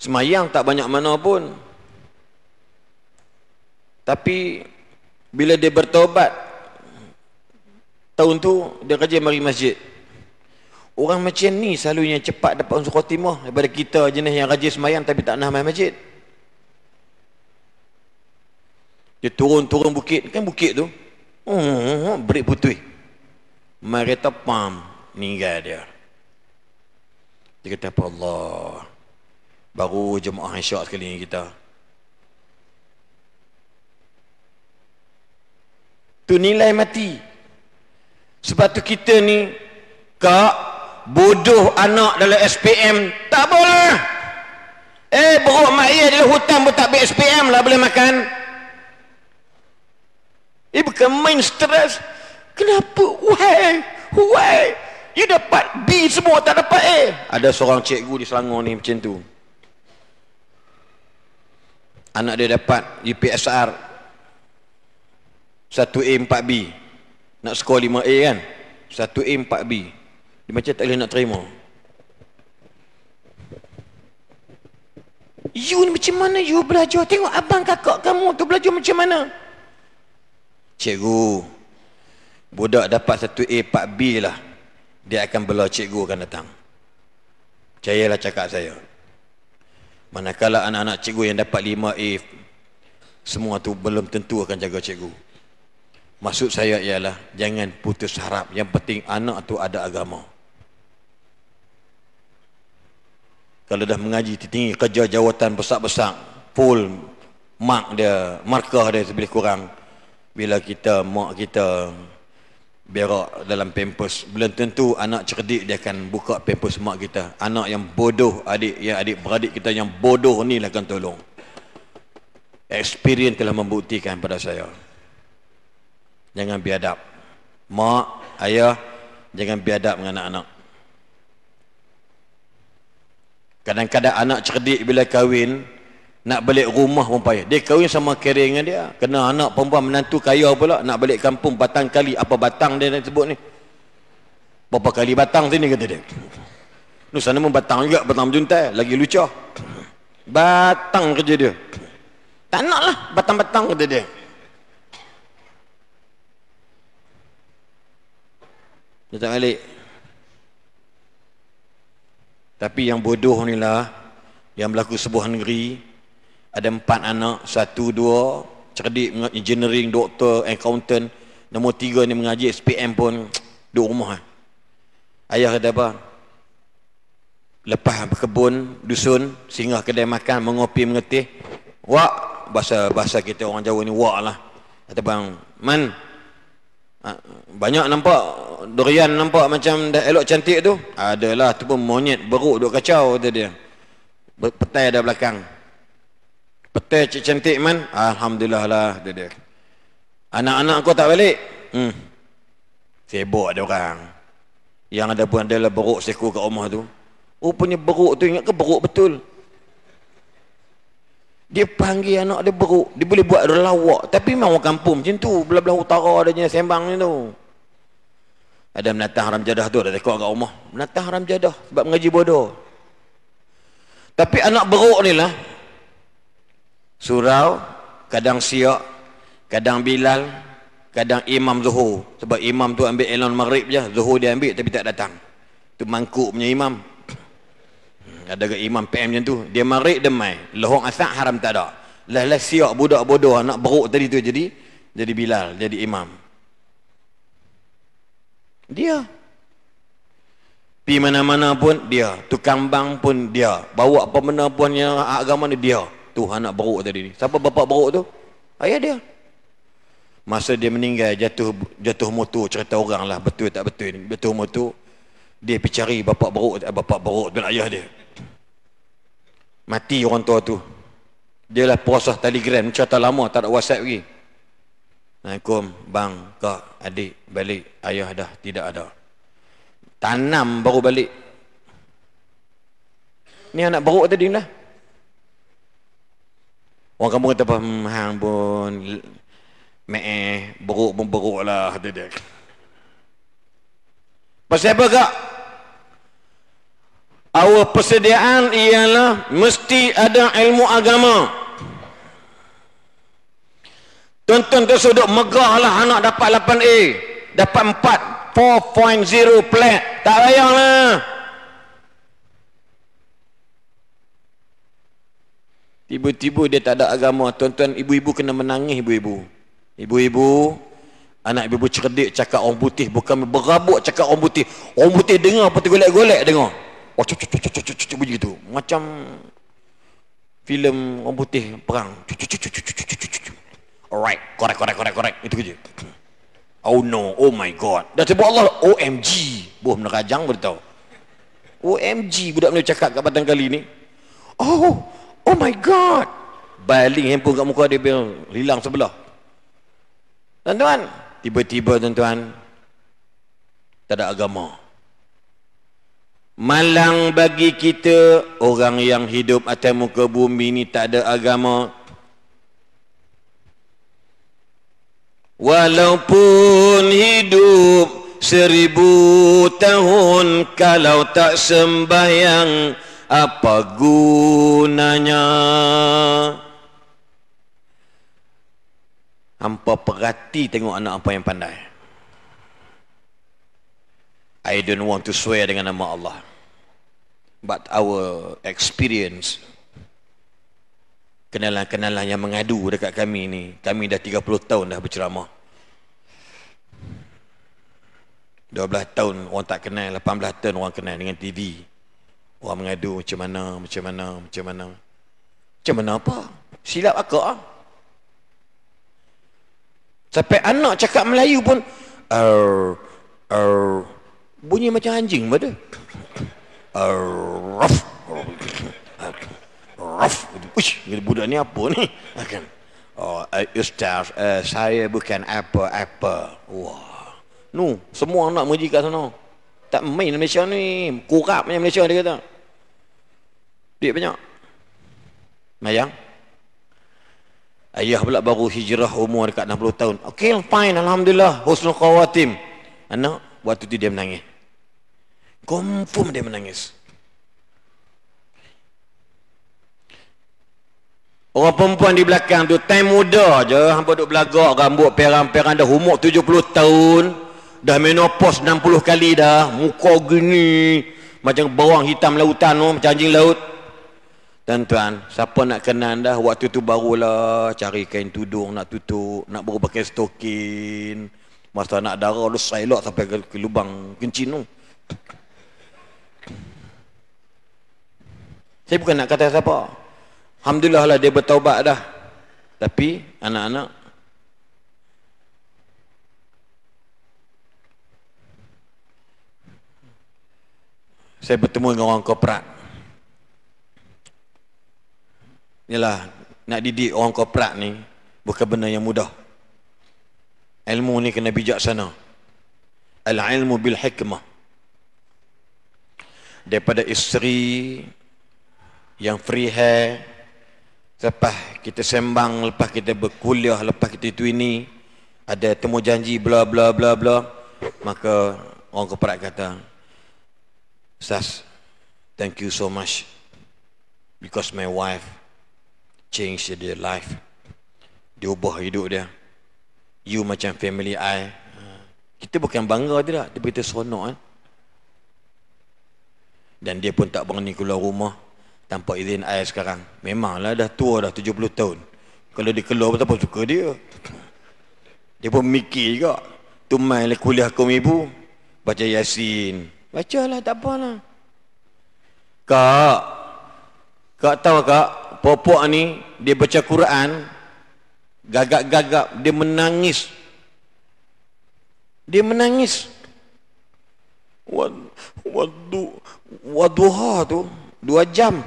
[SPEAKER 1] Semayang tak banyak mana pun Tapi Bila dia bertobat Tahun tu Dia kerja mari masjid Orang macam ni selalunya cepat dapat unsur khatimah. Daripada kita jenis yang rajin semayang Tapi tak nak main masjid Dia turun-turun bukit Kan bukit tu hmm, Break putih Mari kita pam Ninggal dia Dia kata apa Allah Baru jemaah insya sekali ni kita. Tu nilai mati. Sebab tu kita ni, Kak, bodoh anak dalam SPM, tak boleh. Eh, buruk mak ayah dalam hutan pun tak ambil SPM lah boleh makan. Eh, bukan main stres. Kenapa? Why? Why? You dapat B semua, tak dapat A. Ada seorang cikgu di Selangor ni macam tu anak dia dapat UPSR 1A 4B nak skor 5A kan 1A 4B dia macam tak boleh nak terima you ni macam mana you belajar tengok abang kakak kamu tu belajar macam mana cikgu budak dapat 1A 4B lah dia akan bela cikgu akan datang percayalah cakap saya Manakala anak-anak cikgu yang dapat 5A Semua tu belum tentu akan jaga cikgu Maksud saya ialah Jangan putus harap Yang penting anak tu ada agama Kalau dah mengaji tinggi kerja jawatan besar-besar Full mark dia Markah dia lebih kurang Bila kita mak kita berak dalam pampers belum tentu anak cerdik dia akan buka pampers mak kita anak yang bodoh adik yang adik beradik kita yang bodoh ni lah akan tolong experience telah membuktikan pada saya jangan biadab mak ayah jangan biadab dengan anak-anak kadang-kadang anak cerdik bila kahwin nak balik rumah pun payah dia kahwin sama kering dengan dia kena anak perempuan menantu kaya pula nak balik kampung batang kali apa batang dia nak sebut ni berapa kali batang sini kata dia ni sana pun batang juga batang juntai lagi lucu batang kerja dia tak nak lah batang-batang kata dia dia tak balik tapi yang bodoh ni lah yang berlaku sebuah negeri ada empat anak satu dua cerdik engineering doktor accountant nombor tiga ni mengaji SPM pun *tsk* duduk rumah ayah kata apa lepas kebun dusun singgah kedai makan mengopi mengetih wak bahasa bahasa kita orang Jawa ni wak lah kata bang man ha, banyak nampak durian nampak macam dah elok cantik tu adalah tu pun monyet beruk duk kacau kata dia petai ada belakang Betul cik cantik man. Alhamdulillah lah dia dia. Anak-anak kau tak balik? Hmm. Sibuk ada orang. Yang ada pun adalah beruk seko kat rumah tu. Rupanya beruk tu ingat ke beruk betul? Dia panggil anak dia beruk. Dia boleh buat relawak. Tapi memang orang kampung macam tu. Belah-belah utara adanya sembang ni tu. Ada menatang haram jadah tu. Ada tekuk kat rumah. Menatang haram jadah. Sebab mengaji bodoh. Tapi anak beruk ni lah surau, kadang siok, kadang bilal, kadang imam zuhur. Sebab imam tu ambil elon maghrib je, zuhur dia ambil tapi tak datang. Tu mangkuk punya imam. Hmm, ada ke imam PM macam tu, dia maghrib dia mai. Lohong asak haram tak ada. Lah lah siok budak bodoh nak beruk tadi tu jadi jadi bilal, jadi imam. Dia pi mana-mana pun dia, tukang bang pun dia, bawa apa benda pun yang agama ni dia tu anak beruk tadi ni. Siapa bapa beruk tu? Ayah dia. Masa dia meninggal jatuh jatuh motor cerita orang lah betul tak betul ni. Betul motor dia pergi cari bapa beruk eh, bapa beruk tu lah, ayah dia. Mati orang tua tu. Dia lah proses telegram cerita lama tak ada WhatsApp lagi. Assalamualaikum bang kak adik balik ayah dah tidak ada. Tanam baru balik. Ni anak beruk tadi lah. Orang kampung kata apa? Hmm, hang pun meh, beruk pun beruk lah kata dia. Pasal apa kak? Awal persediaan ialah mesti ada ilmu agama. Tonton tu sudut megah lah anak dapat 8A. Dapat 4. 4.0 plat. Tak payah lah. Ibu-ibu dia tak ada agama. Tuan-tuan, ibu-ibu kena menangis ibu-ibu. Ibu-ibu, anak ibu-ibu cerdik cakap orang putih. Bukan berabuk cakap orang putih. Orang putih dengar apa tu golek golek dengar. Oh, cuk, cuk, cuk, cuk, cuk, cuk, Macam filem orang putih perang. Cuk, cuk, cuk, cuk, cuk, cuk, Alright, korek, korek, korek, korek. Itu kerja. Oh no, oh my god. Dah sebut Allah, OMG. Buah menerajang, boleh tahu. OMG, budak-budak cakap kat batang kali ni. Oh, Oh my God. Baling handphone kat muka dia bila hilang sebelah. Tuan-tuan, tiba-tiba tuan-tuan tak ada agama. Malang bagi kita orang yang hidup atas muka bumi ni tak ada agama. Walaupun hidup seribu tahun kalau tak sembahyang apa gunanya hampa perhati tengok anak apa yang pandai I don't want to swear dengan nama Allah but our experience kenalan-kenalan yang mengadu dekat kami ni kami dah 30 tahun dah berceramah 12 tahun orang tak kenal 18 tahun orang kenal dengan TV Orang mengadu macam mana, macam mana, macam mana. Macam mana apa? Silap aku ah. Sampai anak cakap Melayu pun er er bunyi macam anjing pada. Er raf. Er, Ush, budak ni apa ni? Akan. Oh, eh, Ustaz, eh, saya bukan apa-apa. Wah. Nu, semua anak mengaji kat sana tak main Malaysia ni kurap punya Malaysia dia kata duit banyak mayang ayah pula baru hijrah umur dekat 60 tahun ok fine Alhamdulillah husnul khawatim anak waktu tu dia menangis confirm dia menangis Orang perempuan di belakang tu Time muda je Hampir duduk belagak Rambut perang-perang Dah umur 70 tahun dah menopos 60 kali dah muka gini macam bawang hitam lautan oh, macam anjing laut tuan tuan siapa nak kenal anda waktu tu barulah cari kain tudung nak tutup nak baru pakai stokin masa nak darah lu sailok sampai ke, ke lubang kencin tu oh. saya bukan nak kata siapa Alhamdulillah lah dia bertaubat dah tapi anak-anak saya bertemu dengan orang korporat inilah nak didik orang korporat ni bukan benda yang mudah ilmu ni kena bijaksana al-ilmu bil hikmah daripada isteri yang free hair lepas kita sembang lepas kita berkuliah lepas kita itu ini ada temu janji bla bla bla bla maka orang korporat kata Ustaz, thank you so much because my wife changed their life. Dia ubah hidup dia. You macam family I. Uh, kita bukan bangga dia tak. Dia berita seronok. Eh? Dan dia pun tak berani keluar rumah tanpa izin I sekarang. Memanglah dah tua dah 70 tahun. Kalau dia keluar pun tak pun suka dia. Dia pun mikir juga. Tu main lah kuliah kau ibu. Baca Yasin. Baca lah tak apa lah Kak Kak tahu kak Popok ni dia baca Quran gagak gagap Dia menangis Dia menangis Wadu Waduha tu Dua jam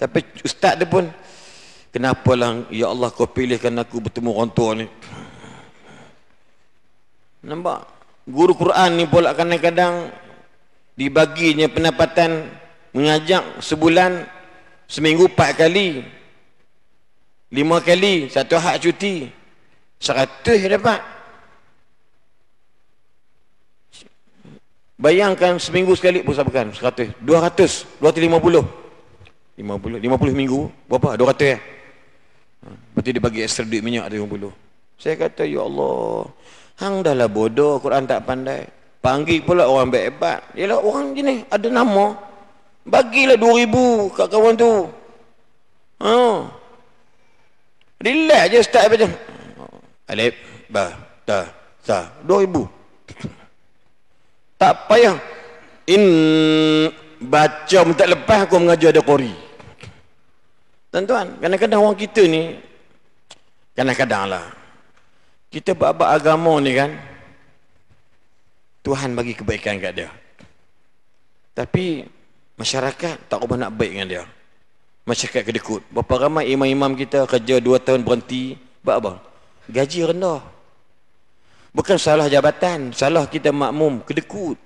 [SPEAKER 1] Tapi ustaz dia pun lah Ya Allah kau pilihkan aku bertemu orang tua ni Nampak guru Quran ni pula kadang-kadang dibaginya pendapatan mengajak sebulan seminggu 4 kali lima kali satu hak cuti 100 dapat bayangkan seminggu sekali pun kan? puluh lima puluh lima puluh minggu berapa 200 ya eh? berarti dia bagi ekstra duit minyak puluh. saya kata ya Allah Hang dah lah bodoh, Quran tak pandai. Panggil pula orang hebat. Yalah orang je ada nama. Bagilah dua ribu kat kawan tu. Ha. Oh. Relax je start macam. Alif, ba, ta, sa, dua ribu. Tak payah. In baca tak lepas aku mengajar ada kori. Tuan-tuan, kadang-kadang orang kita ni, kadang-kadang lah, kita bab-bab agama ni kan Tuhan bagi kebaikan kat dia. Tapi masyarakat tak ubah nak baik dengan dia. Masyarakat kedekut. Berapa ramai imam-imam kita kerja 2 tahun berhenti buat apa? Gaji rendah. Bukan salah jabatan, salah kita makmum kedekut.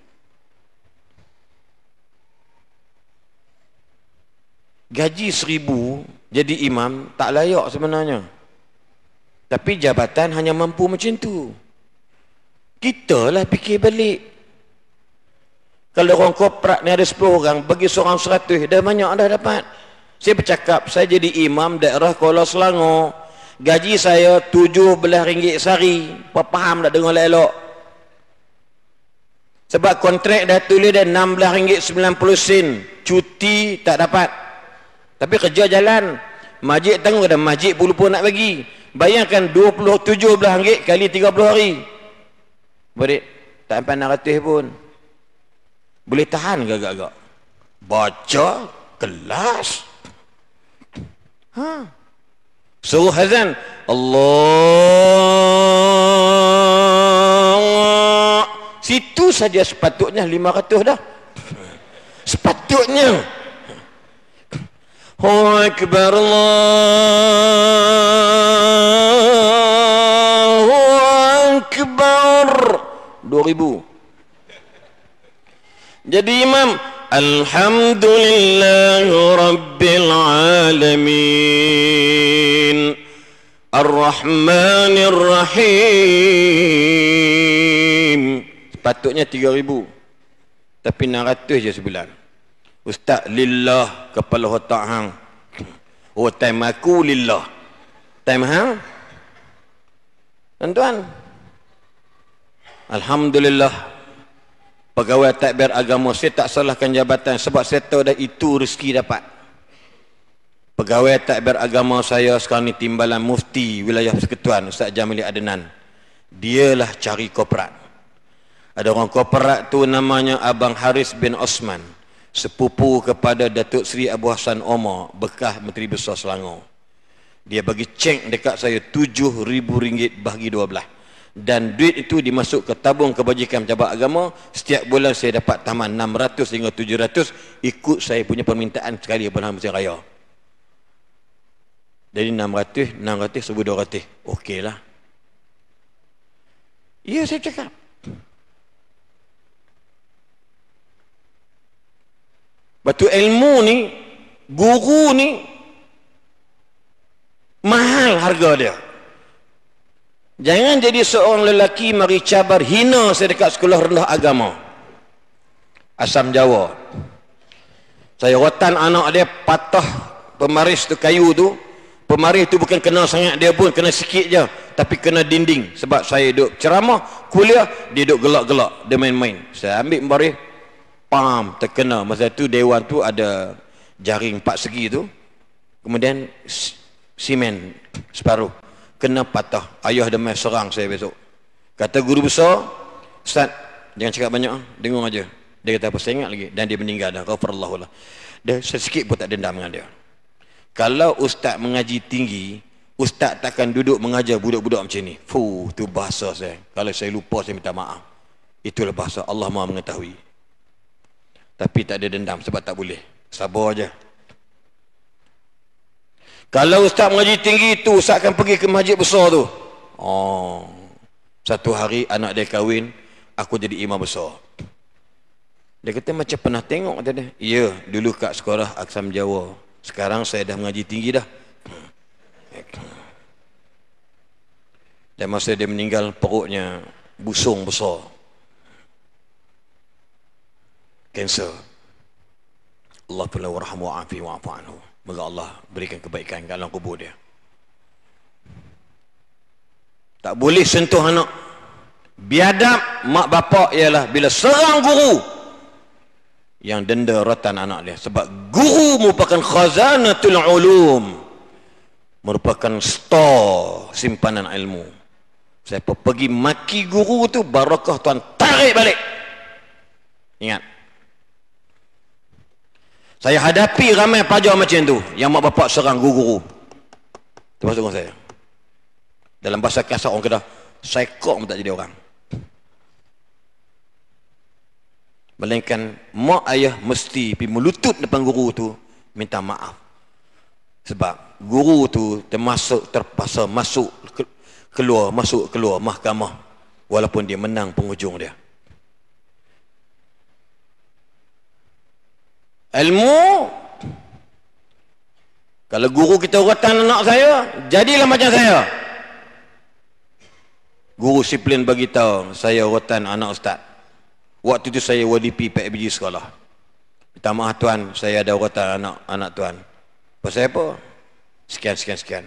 [SPEAKER 1] Gaji seribu jadi imam tak layak sebenarnya. Tapi jabatan hanya mampu macam tu. Kita lah fikir balik. Kalau orang koprak ni ada 10 orang, bagi seorang 100, dah banyak dah dapat. Saya bercakap, saya jadi imam daerah Kuala Selangor. Gaji saya RM17 sehari. Apa faham tak dengar lelok Sebab kontrak dah tulis dah RM16.90 sen. Cuti tak dapat. Tapi kerja jalan. majik tengok dah majid pun nak bagi. Bayangkan 27 belah ringgit kali 30 hari. Boleh tak sampai nak ratus pun. Boleh tahan gagak-gagak. Baca kelas. Ha. Suruh hazan. Allah. Situ saja sepatutnya 500 dah. Sepatutnya. Sepatutnya. هو أكبر الله هو أكبر 2000 Jadi imam Alhamdulillah Rabbil Alamin Ar-Rahman Ar-Rahim Sepatutnya 3000 Tapi 600 je sebulan Ustaz lillah kepala otak hang. Oh time aku lillah. Time hang. Tuan-tuan. Alhamdulillah. Pegawai takbir agama saya tak salahkan jabatan sebab saya tahu dah itu rezeki dapat. Pegawai takbir agama saya sekarang ni timbalan mufti wilayah persekutuan Ustaz Jamili Adnan. Dialah cari korporat. Ada orang korporat tu namanya Abang Haris bin Osman sepupu kepada Datuk Seri Abu Hassan Omar bekas Menteri Besar Selangor dia bagi cek dekat saya RM7,000 bahagi 12 dan duit itu dimasuk ke tabung kebajikan pejabat agama setiap bulan saya dapat taman 600 hingga 700 ikut saya punya permintaan sekali Abang Hamzah Raya jadi 600, 600, 1200 okey lah ya saya cakap Batu ilmu ni guru ni mahal harga dia. Jangan jadi seorang lelaki mari cabar hina sedekat sekolah rendah agama. Asam Jawa. Saya rotan anak dia patah pemaris tu kayu tu. Pemaris tu bukan kena sangat dia pun kena sikit je tapi kena dinding sebab saya duduk ceramah kuliah dia duk gelak-gelak dia main-main. Saya ambil pemaris pam terkena masa tu dewan tu ada jaring empat segi tu kemudian simen separuh kena patah ayah demai serang saya besok kata guru besar ustaz jangan cakap banyak ah. dengung aja dia kata apa saya ingat lagi dan dia meninggal dah ghafarallahu lah dia sesikit pun tak dendam dengan dia kalau ustaz mengaji tinggi ustaz takkan duduk mengajar budak-budak macam ni fuh tu bahasa saya kalau saya lupa saya minta maaf itulah bahasa Allah Maha mengetahui tapi tak ada dendam sebab tak boleh. Sabar aja. Kalau ustaz mengaji tinggi itu, ustaz akan pergi ke masjid besar tu. Oh. Satu hari anak dia kahwin, aku jadi imam besar. Dia kata macam pernah tengok kata dia. Ya, dulu kat sekolah Aksam Jawa. Sekarang saya dah mengaji tinggi dah. Dan masa dia meninggal, perutnya busung besar kanser. Allah pula warham wa afi wa afa anhu. Moga Allah berikan kebaikan ke dalam kubur dia. Tak boleh sentuh anak. Biadab mak bapak ialah bila serang guru yang denda rotan anak dia sebab guru merupakan khazanatul ulum merupakan store simpanan ilmu siapa pergi maki guru tu barakah tuan tarik balik ingat saya hadapi ramai pelajar macam tu yang mak bapak serang guru-guru. Termasuk dengan saya. Dalam bahasa kasar orang kata psikok pun tak jadi orang. Melainkan mak ayah mesti pergi melutut depan guru tu minta maaf. Sebab guru tu termasuk terpaksa masuk keluar masuk keluar mahkamah walaupun dia menang penghujung dia. ilmu kalau guru kita uratkan anak saya jadilah macam saya guru siplin bagi tahu saya uratkan anak ustaz waktu itu saya WDP PBG sekolah minta maaf tuan saya ada uratkan anak anak tuan pasal apa sekian sekian sekian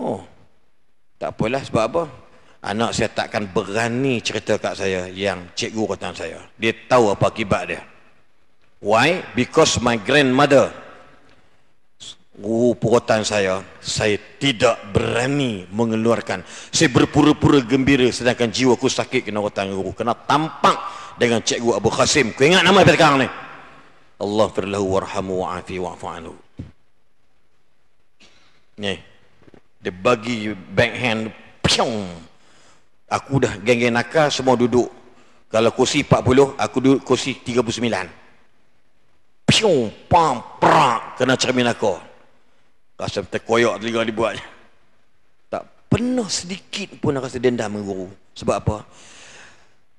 [SPEAKER 1] oh tak apalah sebab apa anak saya takkan berani cerita kat saya yang cikgu uratkan saya dia tahu apa akibat dia Why? Because my grandmother Guru perutan saya Saya tidak berani mengeluarkan Saya berpura-pura gembira Sedangkan jiwa ku sakit kena rotan guru Kena tampak dengan cikgu Abu Khasim Kau ingat nama sampai sekarang ni Allah firlahu warhamu wa'afi wa'afu'anu Ni Dia bagi backhand Pyong Aku dah geng-geng nakal semua duduk Kalau kursi 40 Aku duduk kursi 39 piu pam pra kena cermin aku rasa terkoyak telinga dibuat tak pernah sedikit pun rasa dendam dengan guru sebab apa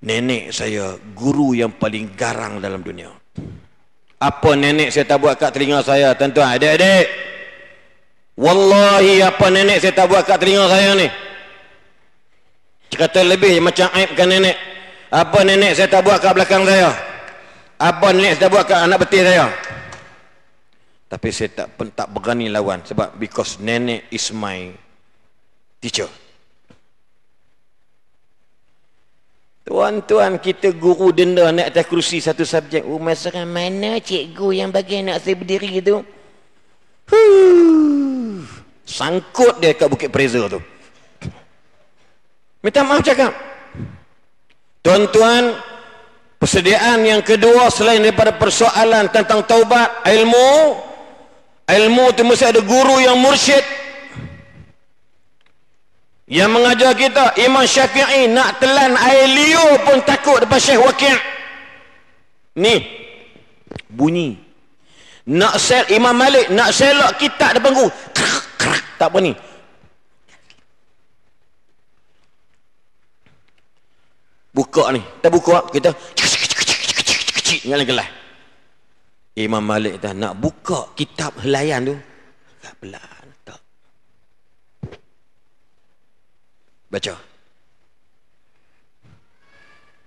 [SPEAKER 1] nenek saya guru yang paling garang dalam dunia apa nenek saya tak buat kat telinga saya tuan-tuan adik-adik wallahi apa nenek saya tak buat kat telinga saya ni cerita lebih macam aibkan nenek apa nenek saya tak buat kat belakang saya apa ni saya buat ke anak betis saya. Tapi saya tak tak berani lawan sebab because nenek is my teacher. Tuan-tuan kita guru denda naik atas kerusi satu subjek. Oh masa mana cikgu yang bagi nak saya berdiri tu? Huh. Sangkut dia kat Bukit Preza tu. Minta maaf cakap. Tuan-tuan, Persediaan yang kedua selain daripada persoalan tentang taubat, ilmu. Ilmu itu mesti ada guru yang mursyid. Yang mengajar kita, Imam Syafi'i nak telan air liur pun takut depan Syekh Wakil. Ni, bunyi. Nak sel, Imam Malik nak selak kitab depan guru. Krak, krak, tak apa ni. Buka ni. Kita buka, kita nyala gelas. Imam Malik dah nak buka kitab helayan tu. Tak pelan, tak. Baca.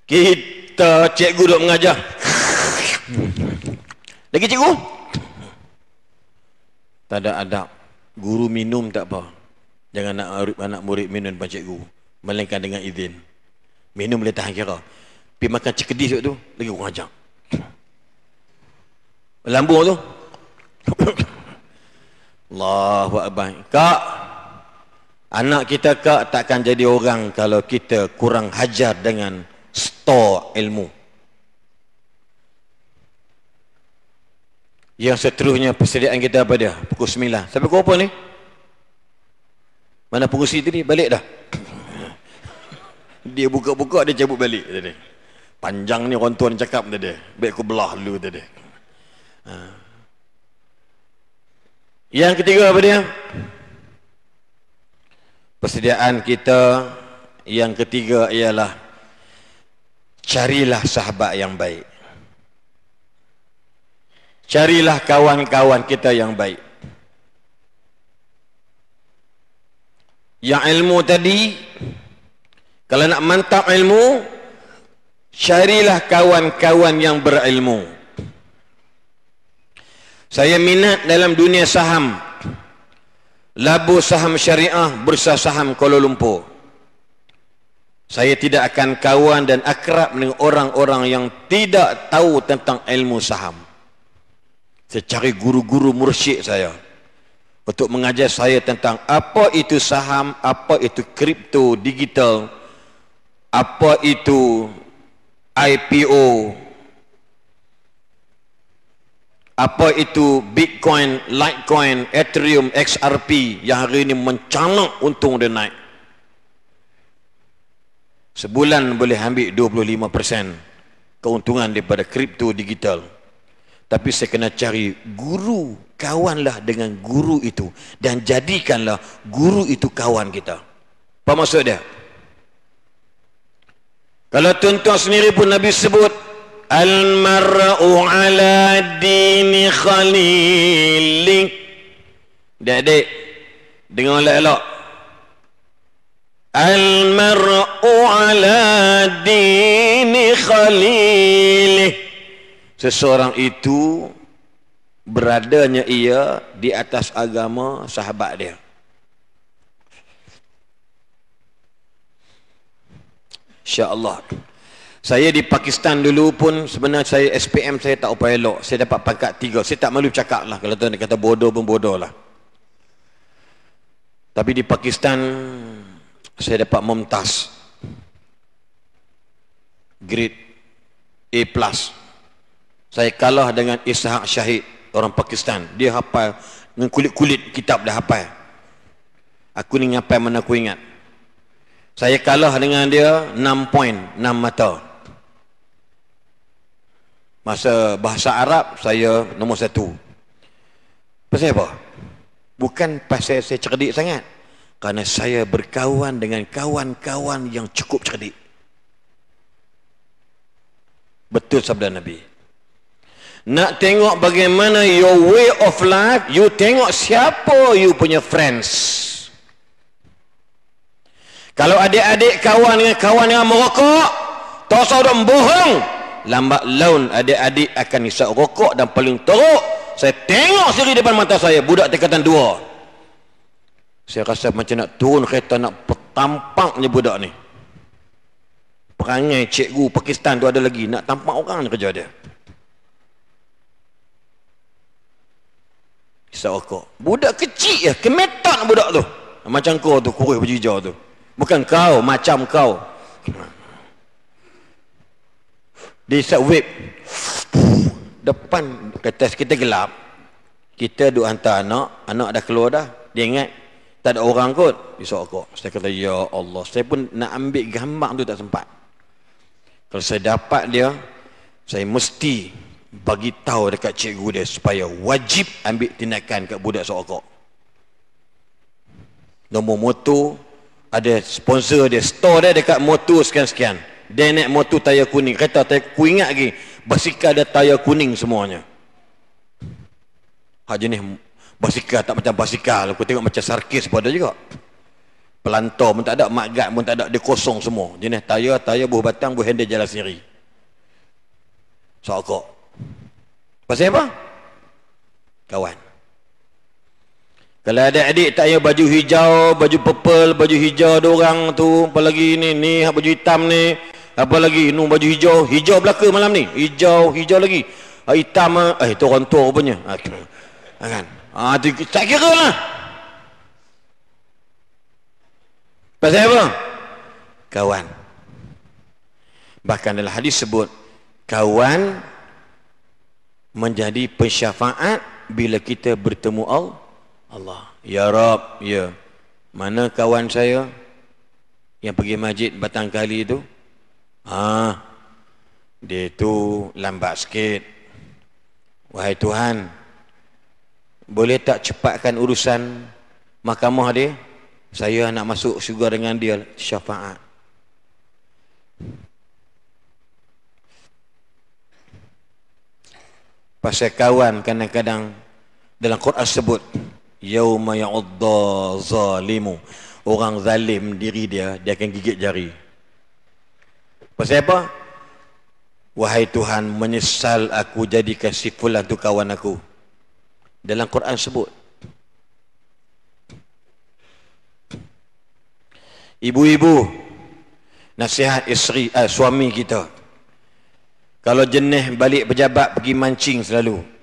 [SPEAKER 1] Kita cikgu duk mengajar. *laughs* Lagi cikgu? Tak ada adab. Guru minum tak apa. Jangan nak anak murid minum depan cikgu. Melainkan dengan izin. Minum boleh tahan kira. Pergi makan cekedis tu, lagi kurang ajar. Lambung tu. *laughs* Allahu Akbar. Kak, anak kita kak takkan jadi orang kalau kita kurang hajar dengan store ilmu. Yang seterusnya persediaan kita apa dia? Pukul 9. Sampai kau apa ni? Mana pengusi tadi? Balik dah. Dia buka-buka dia cabut balik tadi. Panjang ni orang tuan cakap tadi. Baik aku belah dulu tadi. Ha. Yang ketiga apa dia? Persediaan kita yang ketiga ialah carilah sahabat yang baik. Carilah kawan-kawan kita yang baik. Yang ilmu tadi kalau nak mantap ilmu, carilah kawan-kawan yang berilmu. Saya minat dalam dunia saham. Labu saham syariah, bursa saham Kuala Lumpur. Saya tidak akan kawan dan akrab dengan orang-orang yang tidak tahu tentang ilmu saham. Saya cari guru-guru mursyid saya untuk mengajar saya tentang apa itu saham, apa itu kripto digital, apa itu IPO apa itu Bitcoin, Litecoin, Ethereum, XRP yang hari ini mencanak untung dia naik sebulan boleh ambil 25% keuntungan daripada kripto digital tapi saya kena cari guru kawanlah dengan guru itu dan jadikanlah guru itu kawan kita apa maksud dia? Kalau tuan-tuan sendiri pun Nabi sebut Al-mar'u ala dini khalilik Dek-dek Dengar elok-elok Al-mar'u ala dini khalilik Seseorang itu Beradanya ia Di atas agama sahabat dia InsyaAllah. Saya di Pakistan dulu pun sebenarnya saya SPM saya tak upaya elok. Saya dapat pangkat tiga. Saya tak malu cakap lah. Kalau tuan kata bodoh pun bodoh lah. Tapi di Pakistan saya dapat memtas. Grade A+. Plus. Saya kalah dengan Ishaq Syahid orang Pakistan. Dia hafal dengan kulit-kulit kitab dah hafal. Aku ni ngapai mana aku ingat. Saya kalah dengan dia 6 poin 6 mata. Masa bahasa Arab, saya nombor satu. Pasal apa? Bukan pasal saya cerdik sangat. Kerana saya berkawan dengan kawan-kawan yang cukup cerdik. Betul sabda Nabi. Nak tengok bagaimana your way of life, you tengok siapa you punya Friends. Kalau adik-adik kawan dengan kawan yang merokok, tosau dan bohong. Lambat laun adik-adik akan hisap rokok dan paling teruk. Saya tengok sendiri depan mata saya, budak tingkatan dua. Saya rasa macam nak turun kereta nak tampaknya budak ni. Perangai cikgu Pakistan tu ada lagi. Nak tampak orang ni kerja dia. Hisap rokok. Budak kecil ya, kemetak budak tu. Macam kau tu, kurus berjijau tu. Bukan kau macam kau. Di set whip. Depan kertas kita gelap. Kita duk hantar anak. Anak dah keluar dah. Dia ingat. Tak ada orang kot. Dia sok kot. Saya kata, Ya Allah. Saya pun nak ambil gambar tu tak sempat. Kalau saya dapat dia. Saya mesti bagi tahu dekat cikgu dia supaya wajib ambil tindakan kat budak sokok. Nombor motor, ada sponsor dia store dia dekat motor sekian-sekian dia naik motor tayar kuning kereta tayar ku ingat lagi basikal ada tayar kuning semuanya hak jenis basikal tak macam basikal aku tengok macam sarkis pun ada juga pelantar pun tak ada magat pun tak ada dia kosong semua jenis tayar tayar buah batang buah handle jalan sendiri sokok pasal apa? kawan kalau ada adik tak ya baju hijau, baju purple, baju hijau ada orang tu, apa lagi ni, ni baju hitam ni, apa lagi ni baju hijau, hijau belaka malam ni, hijau, hijau lagi. Ha, hitam eh, eh itu orang tua punya. Ha, ah, ah, kan. Ha, tu, tak kira lah. Pasal apa? Kawan. Bahkan dalam hadis sebut, kawan menjadi pensyafaat bila kita bertemu Allah Allah. Ya Rab, ya. Mana kawan saya yang pergi masjid batang kali itu? Ah, dia itu lambat sikit. Wahai Tuhan, boleh tak cepatkan urusan mahkamah dia? Saya nak masuk syurga dengan dia syafaat. Pasal kawan kadang-kadang dalam Quran sebut yauma ya'udda zalimu orang zalim diri dia dia akan gigit jari pasal apa wahai Tuhan menyesal aku jadikan si fulan tu kawan aku dalam Quran sebut ibu-ibu nasihat isteri eh, suami kita kalau jenis balik pejabat pergi mancing selalu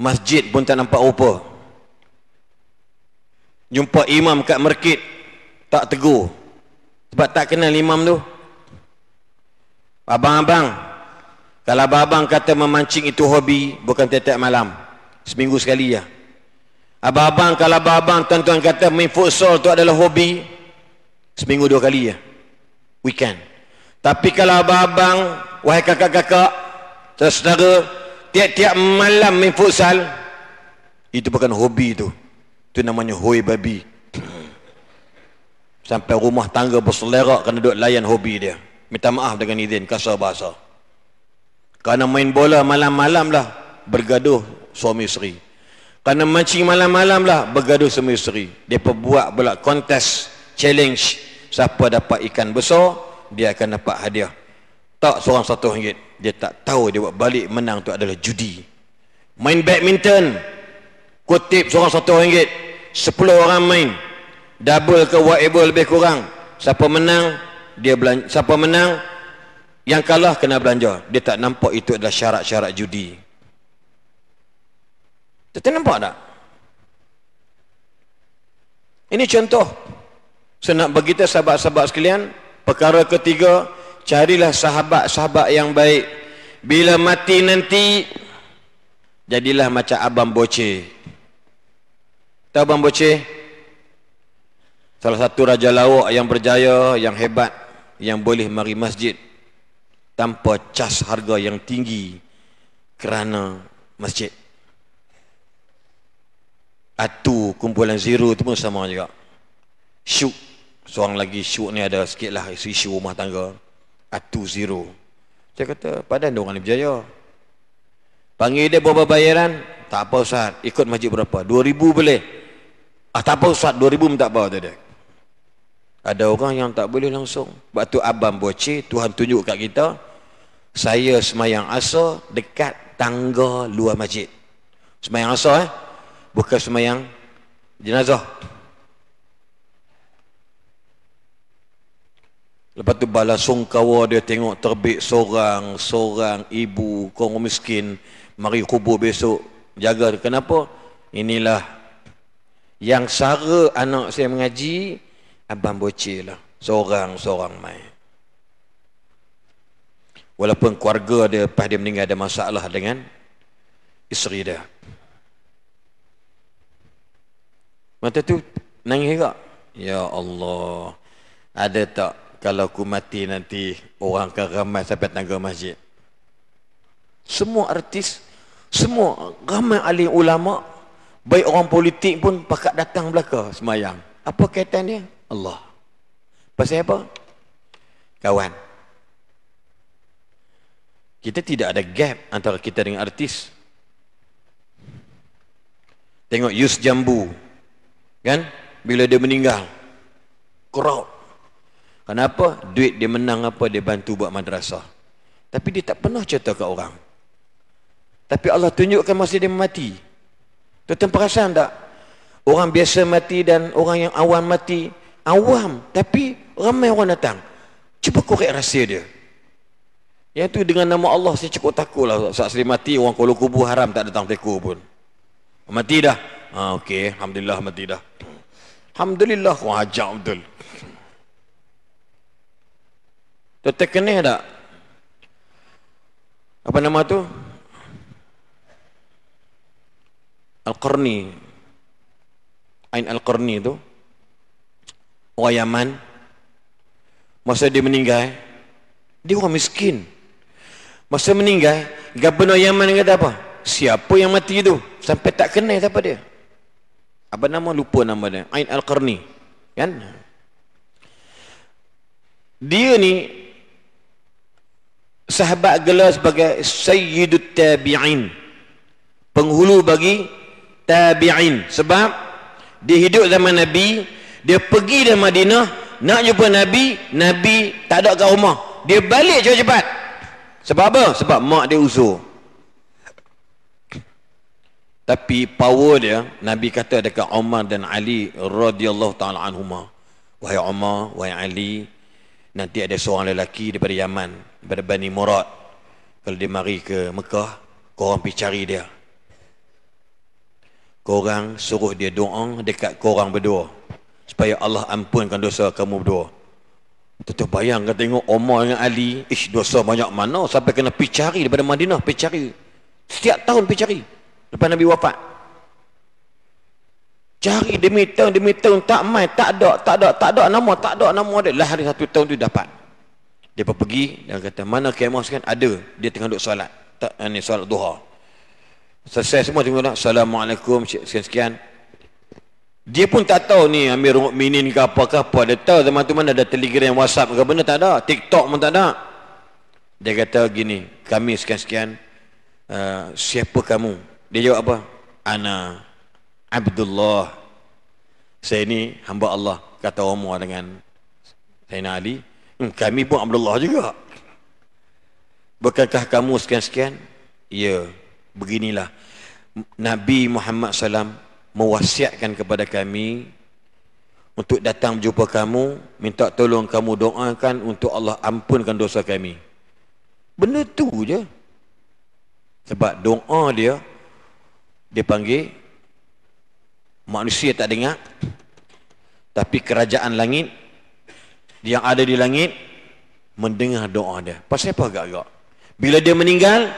[SPEAKER 1] Masjid pun tak nampak rupa. Jumpa imam kat merkit, tak tegur. Sebab tak kenal imam tu. Abang-abang, kalau abang-abang kata memancing itu hobi, bukan tiap malam. Seminggu sekali ya. Abang-abang, kalau abang-abang tuan-tuan kata main futsal tu adalah hobi, seminggu dua kali ya. Weekend. Tapi kalau abang-abang, wahai kakak-kakak, saudara-saudara, tiap-tiap malam main futsal itu bukan hobi tu itu namanya hoi babi *clears throat* sampai rumah tangga berselerak kena duduk layan hobi dia minta maaf dengan izin kasar bahasa kerana main bola malam-malam lah bergaduh suami isteri kerana mancing malam-malam lah bergaduh suami isteri mereka buat pula kontes challenge siapa dapat ikan besar dia akan dapat hadiah tak seorang satu ringgit dia tak tahu dia buat balik menang tu adalah judi main badminton kutip seorang satu ringgit sepuluh orang main double ke whatever lebih kurang siapa menang dia belanja siapa menang yang kalah kena belanja dia tak nampak itu adalah syarat-syarat judi tetapi nampak tak ini contoh saya nak beritahu sahabat-sahabat sekalian perkara ketiga Carilah sahabat-sahabat yang baik. Bila mati nanti, jadilah macam Abang Boce. Tahu Abang Boce? Salah satu Raja Lawak yang berjaya, yang hebat, yang boleh mari masjid tanpa cas harga yang tinggi kerana masjid. Atu kumpulan zero itu pun sama juga. Syuk. Seorang lagi syuk ni ada sikit lah isu-isu rumah tangga atu zero. Saya kata, padan dia orang ni berjaya. Panggil dia berapa bayaran? Tak apa Ustaz, ikut masjid berapa? Dua ribu boleh? Ah, tak apa Ustaz, dua ribu pun tak apa. Dia. Ada orang yang tak boleh langsung. Sebab tu abang bocik, Tuhan tunjuk kat kita. Saya semayang asa dekat tangga luar masjid. Semayang asa eh. Bukan semayang jenazah. Lepas tu bala sungkawa dia tengok terbit seorang, seorang ibu, kau miskin, mari kubur besok, jaga. Kenapa? Inilah yang sara anak saya mengaji, abang bocil lah. Seorang-seorang main. Walaupun keluarga dia, lepas dia meninggal ada masalah dengan isteri dia. Mata tu nangis tak? Ya Allah. Ada tak kalau aku mati nanti orang akan ramai sampai tangga masjid. Semua artis, semua ramai ahli ulama, baik orang politik pun pakat datang belaka semayang. Apa kaitan dia? Allah. Pasal apa? Kawan. Kita tidak ada gap antara kita dengan artis. Tengok Yus Jambu. Kan? Bila dia meninggal. Crowd Kenapa? Duit dia menang apa dia bantu buat madrasah. Tapi dia tak pernah cerita ke orang. Tapi Allah tunjukkan masa dia mati. Tuan-tuan tak? Orang biasa mati dan orang yang awam mati. Awam. Tapi ramai orang datang. Cuba korek rahsia dia. Yang tu dengan nama Allah saya cukup takut lah. Saat saya mati orang kalau kubur haram tak datang teko pun. Mati dah. Ha, Okey. Alhamdulillah mati dah. Alhamdulillah. Wah ajak betul. Tertekenih tak? Apa nama tu? Al-Qarni. Ain Al-Qarni tu. Wayaman. Masa dia meninggal, dia orang miskin. Masa meninggal, Gubernur Yaman kata apa? Siapa yang mati tu? Sampai tak kena, siapa dia. Apa nama? Lupa nama dia. Ain Al-Qarni. Kan? Dia ni sahabat gelar sebagai sayyidut tabi'in penghulu bagi tabi'in sebab dia hidup zaman Nabi dia pergi dari Madinah nak jumpa Nabi Nabi tak ada kat rumah dia balik cepat-cepat sebab apa? sebab mak dia usul tapi power dia Nabi kata dekat Umar dan Ali radhiyallahu taala anhuma wahai Umar wahai Ali Nanti ada seorang lelaki daripada Yaman, daripada Bani Murad. Kalau dia mari ke Mekah, korang pergi cari dia. Korang suruh dia doa dekat korang berdua. Supaya Allah ampunkan dosa kamu berdua. Tentu bayangkan tengok Omar dengan Ali. Ish dosa banyak mana sampai kena pergi cari daripada Madinah. Pergi cari. Setiap tahun pergi cari. Lepas Nabi wafat cari demi tahun demi tahun tak mai tak ada tak ada tak ada nama tak ada nama dia lah hari satu tahun tu dapat dia pun pergi dan kata mana kemah sekarang ada dia tengah duduk solat tak eh, ni solat duha selesai semua tengok assalamualaikum sekian sekian dia pun tak tahu ni Amir Mukminin ke apa ke apa dia tahu zaman tu mana ada telegram whatsapp ke benda tak ada tiktok pun tak ada dia kata gini kami sekian sekian uh, siapa kamu dia jawab apa anak Abdullah Saya ni hamba Allah Kata Umar dengan Sayyidina Ali hmm, Kami pun Abdullah juga Bukankah kamu sekian-sekian Ya Beginilah Nabi Muhammad SAW Mewasiatkan kepada kami Untuk datang jumpa kamu Minta tolong kamu doakan Untuk Allah ampunkan dosa kami Benda tu je Sebab doa dia Dia panggil manusia tak dengar tapi kerajaan langit yang ada di langit mendengar doa dia pasal apa agak-agak bila dia meninggal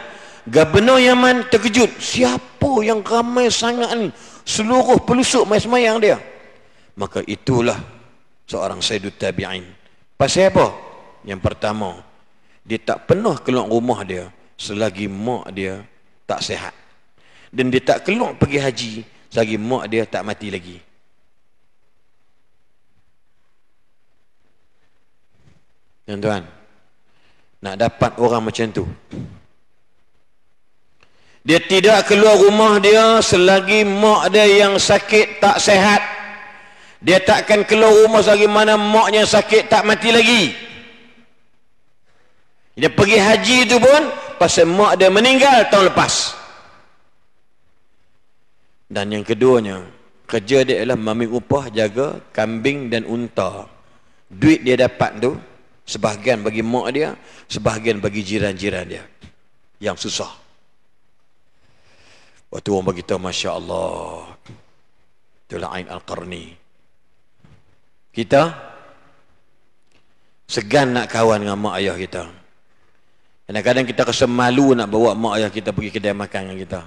[SPEAKER 1] gubernur Yaman terkejut siapa yang ramai sangat ni seluruh pelusuk main semayang dia maka itulah seorang sayyidut tabi'in pasal apa yang pertama dia tak pernah keluar rumah dia selagi mak dia tak sehat dan dia tak keluar pergi haji Selagi mak dia tak mati lagi Tuan-tuan Nak dapat orang macam tu Dia tidak keluar rumah dia Selagi mak dia yang sakit tak sehat Dia takkan keluar rumah selagi mana maknya sakit tak mati lagi Dia pergi haji tu pun Pasal mak dia meninggal tahun lepas dan yang keduanya, kerja dia ialah mami upah jaga kambing dan unta. Duit dia dapat tu, sebahagian bagi mak dia, sebahagian bagi jiran-jiran dia. Yang susah. Waktu oh, orang beritahu, Masya Allah. Itulah Ain Al-Qarni. Kita, segan nak kawan dengan mak ayah kita. Kadang-kadang kita kesemalu nak bawa mak ayah kita pergi kedai makan dengan Kita,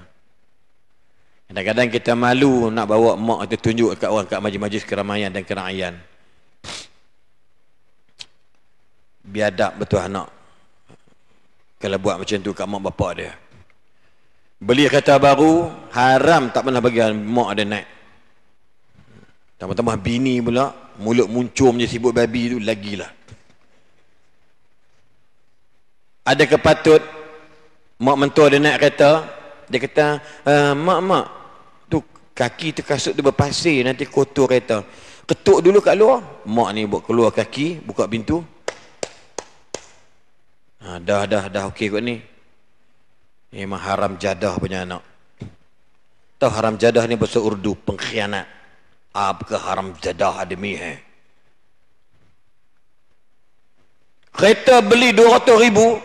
[SPEAKER 1] Kadang-kadang kita malu nak bawa mak itu tunjuk kat orang kat majlis-majlis keramaian dan keramaian. Biadab betul anak. Kalau buat macam tu kat mak bapak dia. Beli kereta baru, haram tak pernah bagi mak dia naik. Tambah-tambah bini pula, mulut muncul je sibuk babi tu, lagilah. Ada kepatut, mak mentua dia naik kereta, dia kata, mak-mak, ah, tu kaki tu kasut tu berpasir, nanti kotor kereta. Ketuk dulu kat luar. Mak ni buat keluar kaki, buka pintu. Ha, dah, dah, dah okey kot ni. Memang haram jadah punya anak. Tahu haram jadah ni bahasa Urdu, pengkhianat. Apakah haram jadah demi eh? Kereta beli 200 ribu,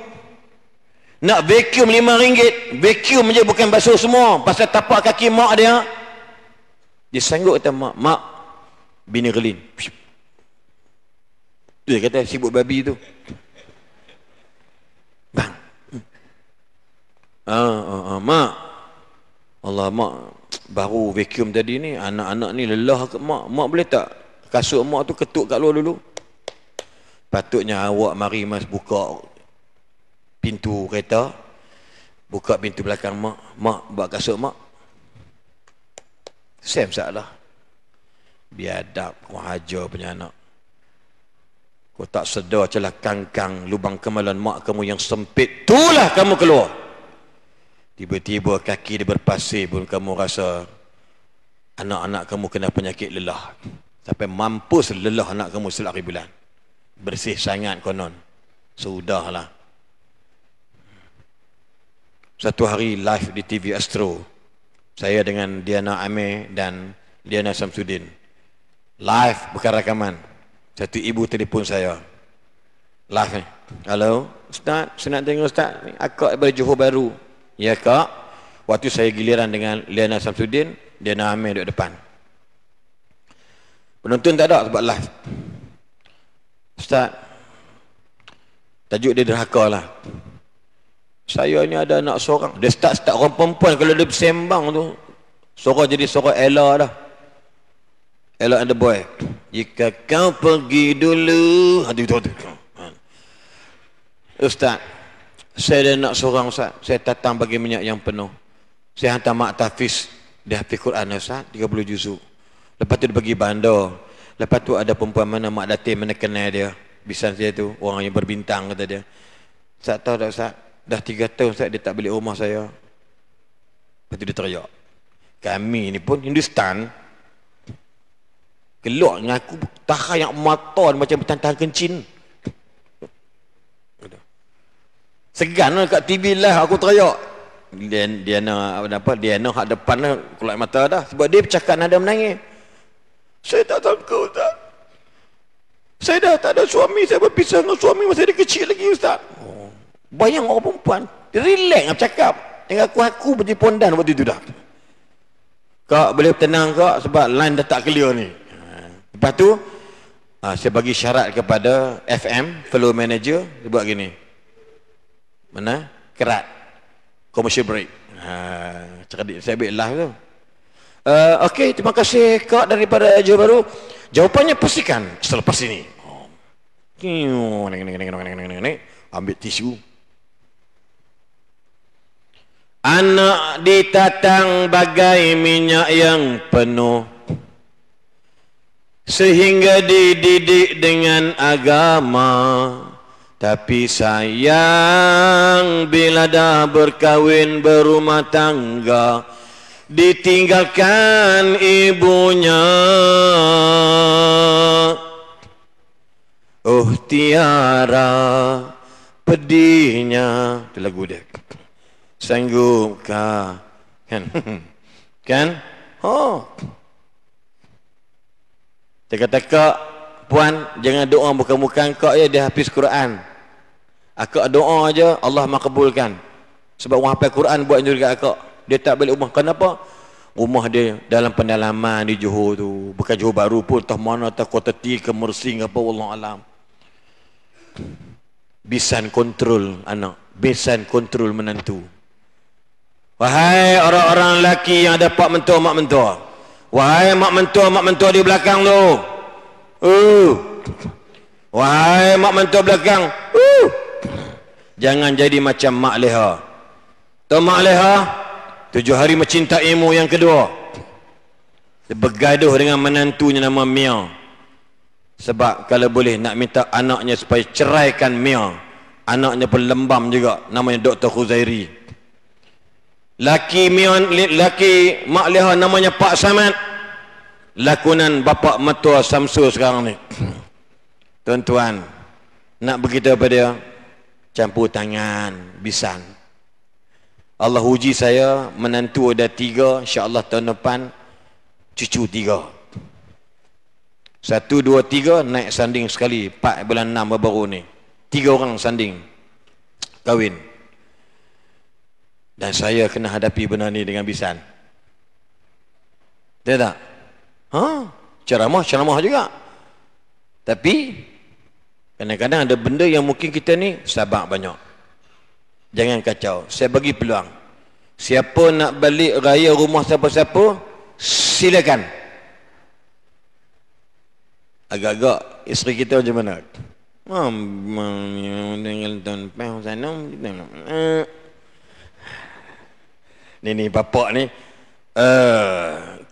[SPEAKER 1] nak vacuum lima ringgit vacuum je bukan basuh semua pasal tapak kaki mak dia dia sanggup kata mak mak bini relin dia kata sibuk babi tu bang ah, ah, ah, mak Allah mak baru vacuum tadi ni anak-anak ni lelah ke mak mak boleh tak kasut mak tu ketuk kat luar dulu patutnya awak mari mas buka pintu kereta buka pintu belakang mak mak buat kasut mak same salah biadab kau punya anak kau tak sedar celah kangkang lubang kemalan mak kamu yang sempit itulah kamu keluar tiba-tiba kaki dia berpasir pun kamu rasa anak-anak kamu kena penyakit lelah sampai mampus lelah anak kamu selari bulan bersih sangat konon sudahlah so, satu hari live di TV Astro. Saya dengan Diana Ame dan Diana Samsudin. Live bukan rakaman. Satu ibu telefon saya. Live ni. Eh? Hello, Ustaz, saya nak tengok Ustaz. Akak dari Johor Baru. Ya, Kak. Waktu saya giliran dengan Diana Samsudin, Diana Ame duduk depan. Penonton tak ada sebab live. Ustaz, tajuk dia derhaka lah saya ni ada anak seorang dia start-start orang perempuan kalau dia sembang tu suara jadi suara Ella dah Ella and the boy jika kau pergi dulu hati tu Ustaz saya ada anak seorang Ustaz saya datang bagi minyak yang penuh saya hantar mak tafiz dia hafiz Quran Ustaz 30 juzuk lepas tu dia pergi bandar lepas tu ada perempuan mana mak datin mana kenal dia bisa dia tu orang yang berbintang kata dia saya tahu tak Ustaz Dah tiga tahun saya dia tak balik rumah saya. Lepas dia teriak. Kami ni pun Hindustan. Keluar dengan aku. Tahan yang mata macam bertahan-tahan kencin. Segan lah kat TV lah aku teriak. Dia, dia nak apa dia nak hak depan lah keluar mata dah. Sebab dia bercakap nak ada menangis. Saya tak sangka tak. Saya dah tak ada suami. Saya berpisah dengan suami masa dia kecil lagi Ustaz. Bayang orang perempuan, dia relax nak cakap. Tengah aku-aku berarti pondan waktu itu dah. Kak boleh tenang kak sebab line dah tak clear ni. Ha. Lepas tu, ha, saya bagi syarat kepada FM, fellow manager, dia buat gini. Mana? Kerat. Commercial break. Ha, cakap saya ambil lah tu. Uh, terima kasih kak daripada Johor Baru. Jawapannya pastikan selepas ini. Oh. Ambil tisu, Anak ditatang bagai minyak yang penuh Sehingga dididik dengan agama Tapi sayang bila dah berkahwin berumah tangga Ditinggalkan ibunya Oh tiara pedihnya Itu lagu dia sanggup kan *laughs* kan oh kata kak puan jangan doa bukan-bukan kak ya dia habis Quran aku doa aja Allah makbulkan sebab orang hafal Quran buat juga aku dia tak balik rumah kenapa rumah dia dalam pendalaman di Johor tu bukan Johor baru pun tak mana tak kota T ke Mersing apa Allah alam bisan kontrol anak bisan kontrol menantu Wahai orang-orang lelaki yang ada pak mentua, mak mentua. Wahai mak mentua, mak mentua di belakang tu. Uh. Wahai mak mentua belakang. Uh. Jangan jadi macam mak leha. Tahu mak leha? Tujuh hari mencintaimu yang kedua. Dia bergaduh dengan menantunya nama Mia. Sebab kalau boleh nak minta anaknya supaya ceraikan Mia. Anaknya pun lembam juga. Namanya Dr. Khuzairi. Khuzairi laki mian laki mak leha namanya Pak Samad lakonan bapak mertua Samsu sekarang ni *clears throat* tuan-tuan nak beritahu pada dia campur tangan bisan Allah uji saya menantu ada tiga Allah tahun depan cucu tiga satu dua tiga naik sanding sekali empat bulan enam baru ni tiga orang sanding kawin. Dan saya kena hadapi benda ni dengan bisan. Tidak tak? Ha? Ceramah, ceramah juga. Tapi, kadang-kadang ada benda yang mungkin kita ni sabar banyak. Jangan kacau. Saya bagi peluang. Siapa nak balik raya rumah siapa-siapa, silakan. Agak-agak isteri kita macam mana? Mam, dengan mam, mam, mam, Nini bapak ni uh,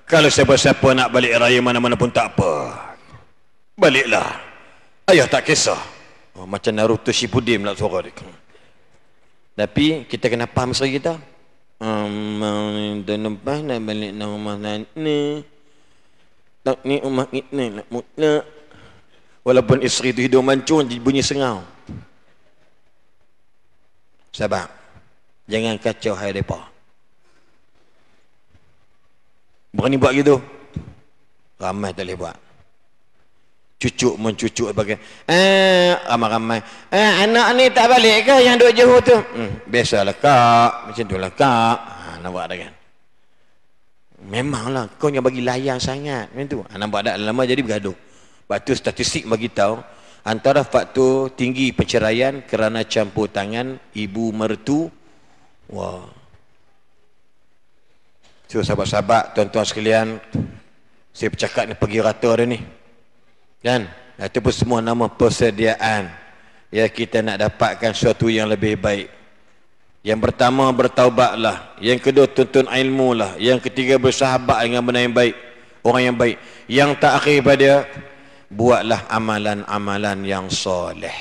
[SPEAKER 1] Kalau siapa-siapa nak balik raya mana-mana pun tak apa Baliklah Ayah tak kisah oh, Macam Naruto Shippuden nak suara dia Tapi kita kena paham suara kita Amal hmm, itu lepas dah balik ke rumah sana Tak ni rumah kita nak mutlak Walaupun isteri tu hidup mancung Dia bunyi sengau Sebab Jangan kacau hai mereka Berani buat gitu? Ramai tak boleh buat. Cucuk mencucuk bagai. Eh, ramai-ramai. Eh, anak ni tak balik ke yang duduk jauh tu? Hmm, biasalah kak. Macam tu lah kak. Ha, nampak tak kan? Memanglah kau yang bagi layan sangat. Macam tu. Ha, nampak tak lama jadi bergaduh. Sebab tu statistik bagi tahu antara faktor tinggi perceraian kerana campur tangan ibu mertu. Wah, So sahabat-sahabat, tuan-tuan sekalian, saya bercakap ni pergi rata dia ni. Kan? Itu pun semua nama persediaan. Ya kita nak dapatkan sesuatu yang lebih baik. Yang pertama bertaubatlah, yang kedua tuntun ilmu lah, yang ketiga bersahabat dengan benda yang baik, orang yang baik. Yang tak akhir pada buatlah amalan-amalan yang soleh.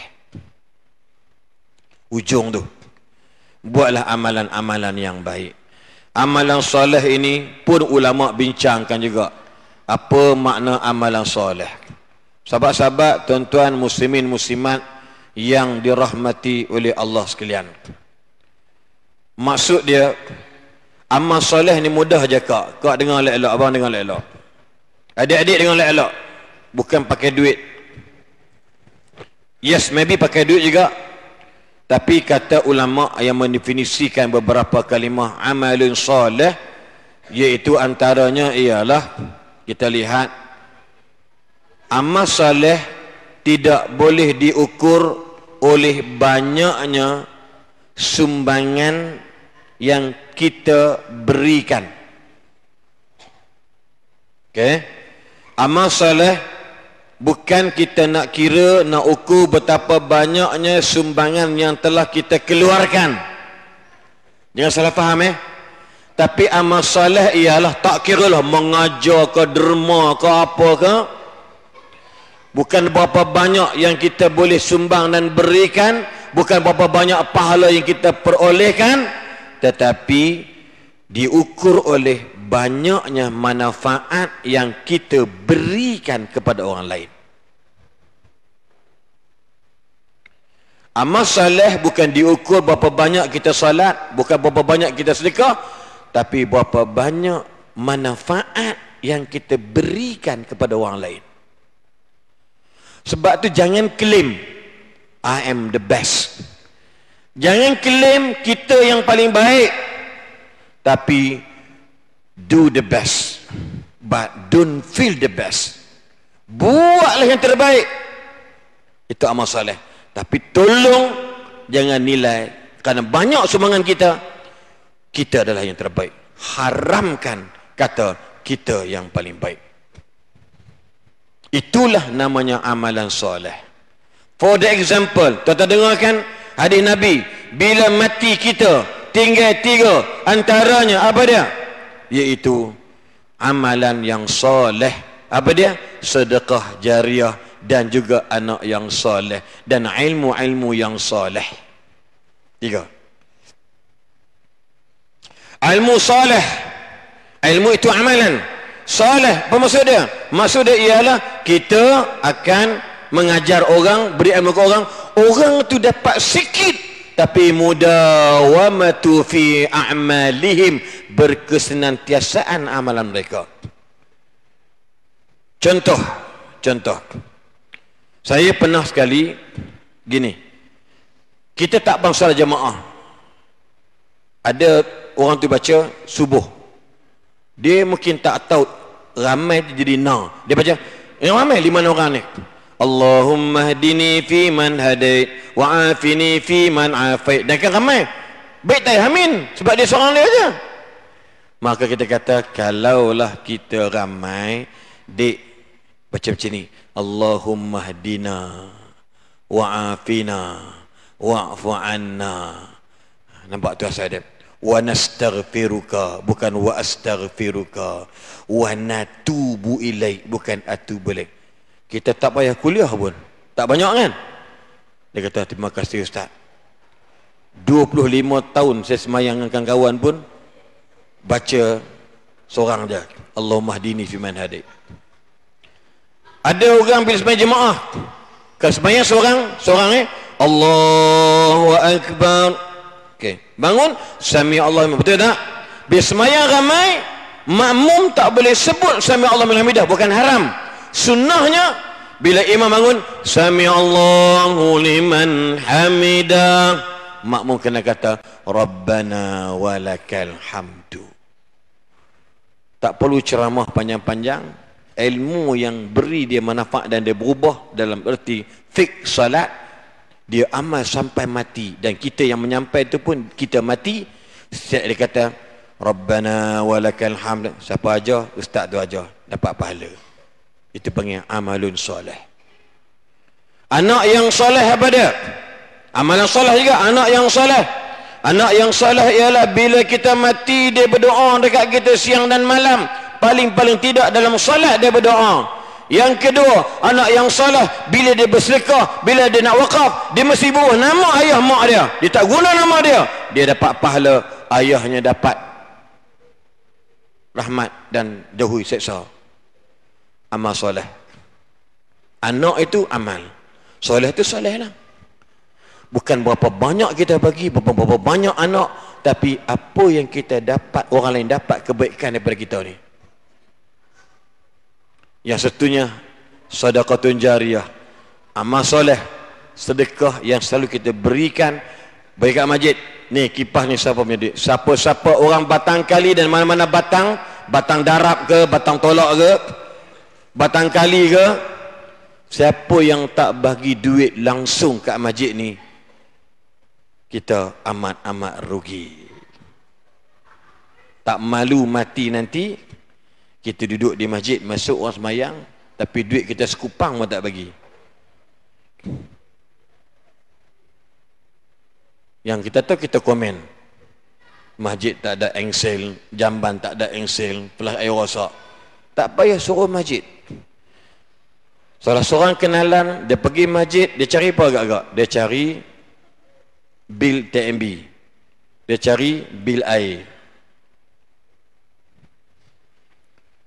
[SPEAKER 1] Ujung tu. Buatlah amalan-amalan yang baik. Amalan soleh ini pun ulama bincangkan juga. Apa makna amalan soleh? Sahabat-sahabat, tuan-tuan, muslimin, muslimat yang dirahmati oleh Allah sekalian. Maksud dia, amal soleh ni mudah je kak. Kak dengar lelak, elok, abang dengar lelak. elok. Adik-adik dengar lelak. elok. Bukan pakai duit. Yes, maybe pakai duit juga. Tapi kata ulama yang mendefinisikan beberapa kalimah amalun salih yaitu antaranya ialah kita lihat amal salih tidak boleh diukur oleh banyaknya sumbangan yang kita berikan. Okay, Amal salih bukan kita nak kira nak ukur betapa banyaknya sumbangan yang telah kita keluarkan jangan salah faham eh tapi amal soleh ialah tak kira lah mengajar ke derma ke apa ke bukan berapa banyak yang kita boleh sumbang dan berikan bukan berapa banyak pahala yang kita perolehkan tetapi diukur oleh banyaknya manfaat yang kita berikan kepada orang lain. Amal salih bukan diukur berapa banyak kita salat, bukan berapa banyak kita sedekah, tapi berapa banyak manfaat yang kita berikan kepada orang lain. Sebab tu jangan claim I am the best. Jangan claim kita yang paling baik. Tapi do the best but don't feel the best buatlah yang terbaik itu amal soleh tapi tolong jangan nilai kerana banyak sumbangan kita kita adalah yang terbaik haramkan kata kita yang paling baik itulah namanya amalan soleh for the example tuan-tuan dengarkan hadis Nabi bila mati kita tinggal tiga antaranya apa dia yaitu amalan yang soleh. Apa dia? Sedekah jariah dan juga anak yang soleh dan ilmu-ilmu yang soleh. Tiga. Ilmu soleh. Ilmu itu amalan. Soleh, apa maksud dia? Maksud dia ialah kita akan mengajar orang, beri ilmu ke orang. Orang tu dapat sikit tapi mudawamatu fi a'malihim berkesenantiasaan amalan mereka contoh contoh saya pernah sekali gini kita tak bangsa jemaah ada orang tu baca subuh dia mungkin tak tahu ramai dia jadi na dia baca yang eh, ramai lima orang ni Allahumma hdini fi man hadait wa afini fi man afait. Dan kan ramai. Baik tak amin sebab dia seorang dia aja. Maka kita kata kalaulah kita ramai dik macam macam ni. Allahumma hdina wa afina wa'fu anna. Nampak tu asal dia wa nastaghfiruka bukan wa astaghfiruka wa natubu ilaik bukan atubu ilaik kita tak payah kuliah pun. Tak banyak kan? Dia kata, terima kasih Ustaz. 25 tahun saya semayang dengan kawan pun, baca seorang je. Allahumma dini fiman hadik. Ada orang bila semayang jemaah. Kalau semayang seorang, seorang ni, eh? Allahu Akbar. Okay. Bangun, Sami Allah. Betul tak? Bila semayang ramai, makmum tak boleh sebut Sami Allah. Bukan haram. Bukan haram sunnahnya bila imam bangun sami Allahu liman hamidah makmum kena kata rabbana walakal hamdu tak perlu ceramah panjang-panjang ilmu yang beri dia manfaat dan dia berubah dalam erti fik salat dia amal sampai mati dan kita yang menyampai itu pun kita mati setiap dia kata Rabbana walakal hamd siapa aja ustaz tu aja dapat pahala itu panggil amalun soleh. Anak yang soleh apa dia? Amalan soleh juga anak yang soleh. Anak yang soleh ialah bila kita mati dia berdoa dekat kita siang dan malam. Paling-paling tidak dalam solat dia berdoa. Yang kedua, anak yang soleh bila dia bersedekah, bila dia nak wakaf, dia mesti bawa nama ayah mak dia. Dia tak guna nama dia. Dia dapat pahala ayahnya dapat rahmat dan jauhi seksa amal soleh. Anak itu amal. Soleh itu soleh lah. Bukan berapa banyak kita bagi, berapa banyak anak. Tapi apa yang kita dapat, orang lain dapat kebaikan daripada kita ni. Yang satunya, sadaqatun jariah. Amal soleh. Sedekah yang selalu kita berikan. Baik masjid. Ni kipas ni siapa punya duit. Siapa-siapa orang batang kali dan mana-mana batang. Batang darab ke, batang tolak ke batang kali ke siapa yang tak bagi duit langsung kat masjid ni kita amat-amat rugi tak malu mati nanti kita duduk di masjid masuk orang semayang tapi duit kita sekupang pun tak bagi yang kita tahu kita komen masjid tak ada engsel jamban tak ada engsel pelas air rosak tak payah suruh masjid Salah seorang kenalan, dia pergi masjid, dia cari apa agak-agak? Dia cari bil TMB. Dia cari bil air.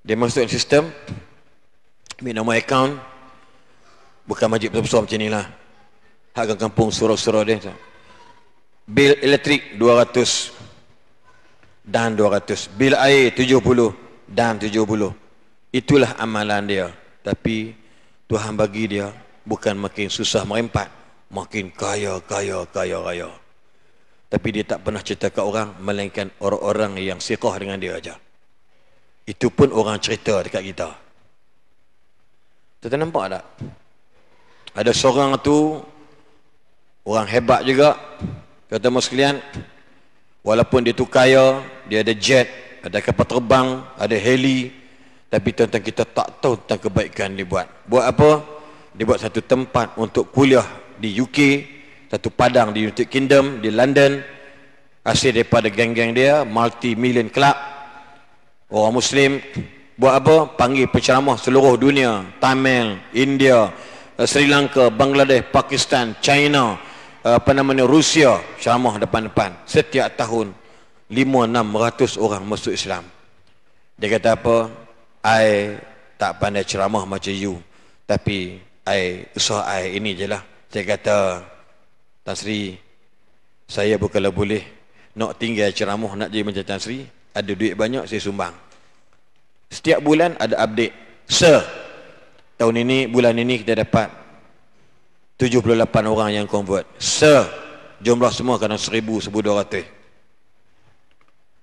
[SPEAKER 1] Dia masuk sistem, ambil nama akaun, bukan masjid besar-besar macam inilah. Hak kampung surau-surau dia. Bil elektrik 200 dan 200. Bil air 70 dan 70. Itulah amalan dia. Tapi Tuhan bagi dia bukan makin susah merempat, makin kaya, kaya, kaya, kaya. Tapi dia tak pernah cerita ke orang, melainkan orang-orang yang siqah dengan dia aja. Itu pun orang cerita dekat kita. tuan nampak tak? Ada seorang tu, orang hebat juga, kata muslim, walaupun dia tu kaya, dia ada jet, ada kapal terbang, ada heli, tapi tuan-tuan kita tak tahu tentang kebaikan dia buat. Buat apa? Dia buat satu tempat untuk kuliah di UK. Satu padang di United Kingdom, di London. Hasil daripada geng-geng dia, multi-million club. Orang Muslim. Buat apa? Panggil penceramah seluruh dunia. Tamil, India, eh, Sri Lanka, Bangladesh, Pakistan, China. Eh, apa namanya? Rusia. Ceramah depan-depan. Setiap tahun, 5-600 orang masuk Islam. Dia kata apa? I tak pandai ceramah macam you Tapi I usaha I ini je lah Saya kata Tan Sri Saya bukanlah boleh Nak tinggal ceramah nak jadi macam Tan Sri Ada duit banyak saya sumbang Setiap bulan ada update Sir Tahun ini bulan ini kita dapat 78 orang yang convert Sir Jumlah semua kena 1,200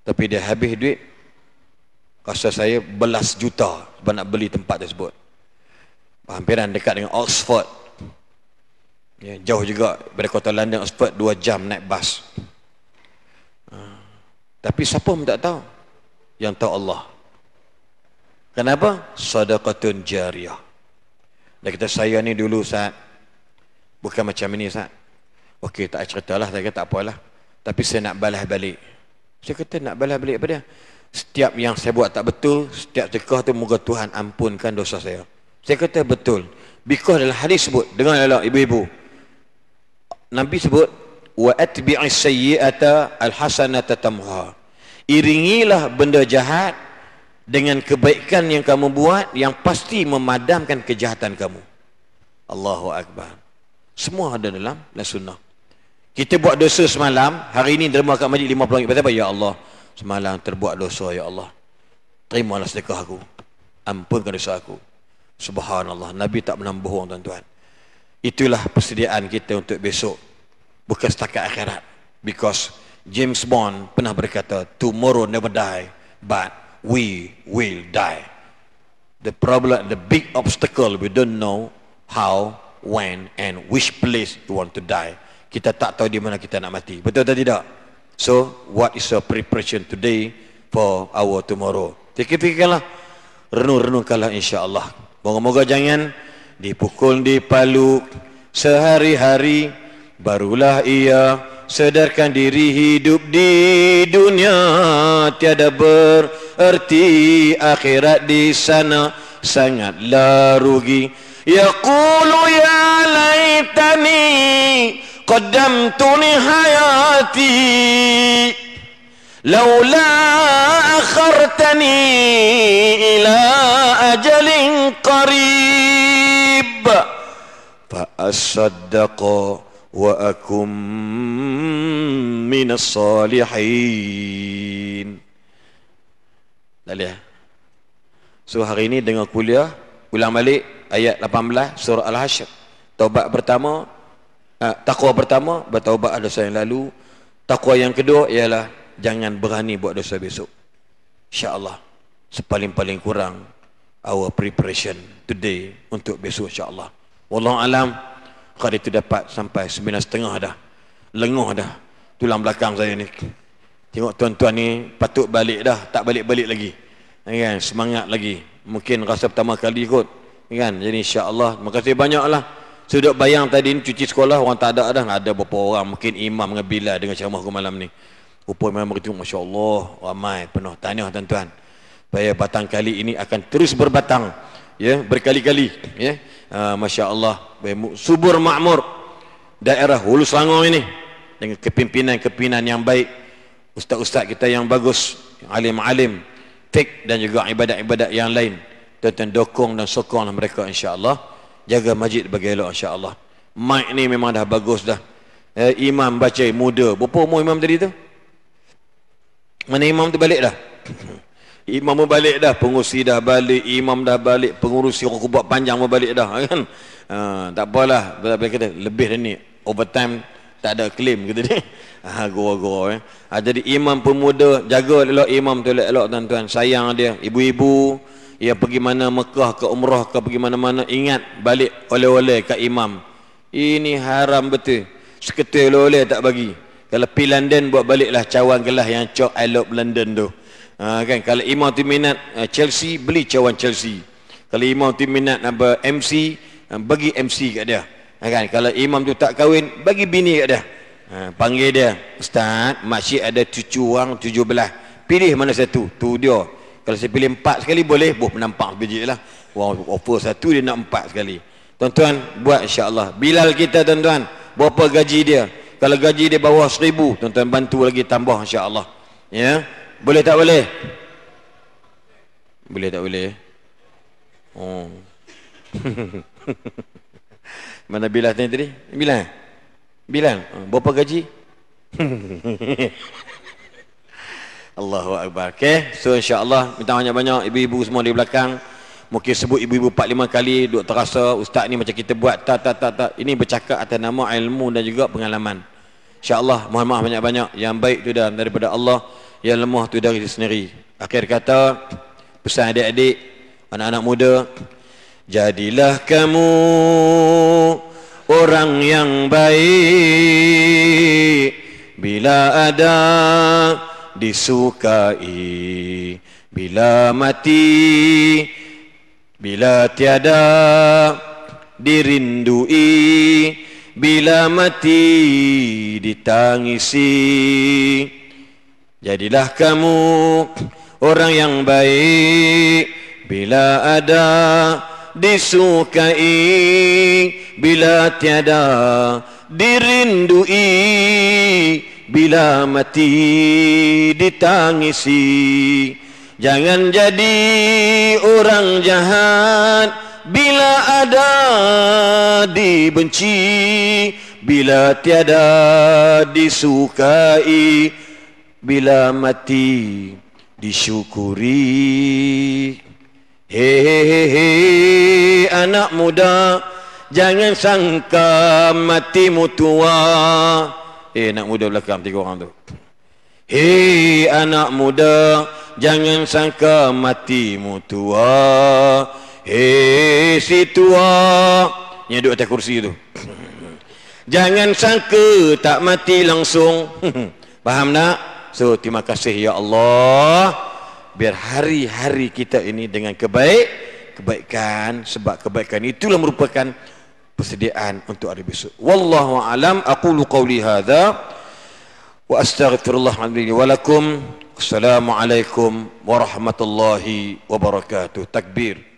[SPEAKER 1] Tapi dia habis duit rasa saya belas juta sebab nak beli tempat tersebut hampiran dekat dengan Oxford ya, jauh juga dari kota London Oxford dua jam naik bas ha. tapi siapa pun tak tahu yang tahu Allah kenapa? sadaqatun jariah dan kita saya ni dulu saat bukan macam ini saat Okey tak ceritalah saya kata tak apalah tapi saya nak balas balik saya kata nak balas balik apa dia setiap yang saya buat tak betul, setiap sedekah tu moga Tuhan ampunkan dosa saya. Saya kata betul. Because dalam hadis sebut, dengar ya lelak ibu-ibu. Nabi sebut, wa atbi'i sayyi'ata alhasanata tamha. Iringilah benda jahat dengan kebaikan yang kamu buat yang pasti memadamkan kejahatan kamu. Allahu akbar. Semua ada dalam la sunnah. Kita buat dosa semalam, hari ini derma kat masjid 50 ringgit. Betapa ya Allah. Semalam terbuat dosa ya Allah. Terimalah sedekah aku. Ampunkan dosa aku. Subhanallah. Nabi tak pernah bohong tuan-tuan. Itulah persediaan kita untuk besok. Bukan setakat akhirat. Because James Bond pernah berkata, Tomorrow never die, but we will die. The problem, the big obstacle, we don't know how, when and which place you want to die. Kita tak tahu di mana kita nak mati. Betul atau tidak? So, what is your preparation today for our tomorrow? Fikir-fikirlah. renung Insya Allah. Moga-moga jangan dipukul di palu sehari-hari. Barulah ia sedarkan diri hidup di dunia. Tiada bererti akhirat di sana. Sangatlah rugi. ya laytani. Ya laytani. قدمتني حياتي لولا أخرتني إلى أجل قريب فأصدق وأكم من الصالحين Dah So hari ini dengan kuliah Ulang balik ayat 18 surah Al-Hashr Taubat pertama uh, takwa pertama bertaubat dosa yang lalu takwa yang kedua ialah jangan berani buat dosa besok insyaallah sepaling-paling kurang our preparation today untuk besok insyaallah wallahu alam kali tu dapat sampai 9.30 dah lenguh dah tulang belakang saya ni tengok tuan-tuan ni patut balik dah tak balik-balik lagi ha, kan semangat lagi mungkin rasa pertama kali kot ha, kan jadi insyaallah terima kasih banyaklah saya duduk bayang tadi ni cuci sekolah orang tak ada dah. Ada beberapa orang mungkin imam dengan bila dengan ceramah aku malam ni. Rupa memang begitu Masya Allah ramai penuh. Tahniah tuan-tuan. Bayar batang kali ini akan terus berbatang. Ya, berkali-kali. Ya. Uh, Masya Allah. Subur makmur. Daerah Hulu Selangor ini. Dengan kepimpinan-kepimpinan yang baik. Ustaz-ustaz kita yang bagus. Alim-alim. Fik dan juga ibadat-ibadat yang lain. Tuan-tuan dokong dan sokonglah mereka insya Allah jaga masjid bagi elok insya-Allah. Mic ni memang dah bagus dah. Eh, imam baca muda. Berapa umur imam tadi tu? Mana imam tu balik dah? *laughs* imam pun balik dah, pengurusi dah balik, imam dah balik, pengurusi aku buat panjang pun balik dah kan. *laughs* Ha, tak apalah, bila kata lebih dah ni. Overtime tak ada claim kata ni. *laughs* Ha, gua-gua eh. Ha, jadi imam pemuda jaga elok imam tu elok-elok tuan-tuan. Sayang dia, ibu-ibu, ya pergi mana Mekah ke Umrah ke pergi mana-mana ingat balik oleh-oleh ke imam ini haram betul seketul oleh-oleh tak bagi kalau pergi London buat baliklah cawan gelah yang cok I love London tu ha, kan kalau imam tu minat eh, Chelsea beli cawan Chelsea kalau imam tu minat apa MC eh, bagi MC kat dia ha, kan kalau imam tu tak kahwin bagi bini kat dia ha, panggil dia ustaz makcik ada cucu orang 17 pilih mana satu tu dia kalau saya pilih empat sekali boleh, boh penampang biji lah. Wah, wow, offer satu dia nak empat sekali. Tuan-tuan, buat Allah. Bilal kita tuan-tuan, berapa gaji dia? Kalau gaji dia bawah seribu, tuan-tuan bantu lagi tambah insya Allah. Ya? Boleh tak boleh? Boleh tak boleh? Oh. *laughs* Mana Bilal tadi? Bilal? Bilal? Oh, berapa gaji? *laughs* Allahu Akbar. Okay. So insya Allah minta banyak-banyak ibu-ibu semua di belakang. Mungkin sebut ibu-ibu 4-5 kali. Duk terasa ustaz ni macam kita buat. Tak, tak, tak, tak. Ini bercakap atas nama ilmu dan juga pengalaman. Insya Allah mohon maaf banyak-banyak. Yang baik tu dah daripada Allah. Yang lemah tu dari diri sendiri. Akhir kata pesan adik-adik, anak-anak muda. Jadilah kamu orang yang baik. Bila ada disukai bila mati bila tiada dirindui bila mati ditangisi jadilah kamu orang yang baik bila ada disukai bila tiada dirindui bila mati ditangisi jangan jadi orang jahat bila ada dibenci bila tiada disukai bila mati disyukuri he he he anak muda jangan sangka matimu tua Eh nak muda belakang tiga orang tu. Hei anak muda, jangan sangka matimu tua. Hei si tua. Yang duduk atas kursi tu. *clears throat* jangan sangka tak mati langsung. *clears throat* Faham tak? So, terima kasih ya Allah. Biar hari-hari kita ini dengan kebaik. Kebaikan. Sebab kebaikan itulah merupakan persediaan untuk hari besok. Wallahu alam aqulu qawli hadha wa astaghfirullah li wa lakum. Assalamualaikum warahmatullahi wabarakatuh. Takbir.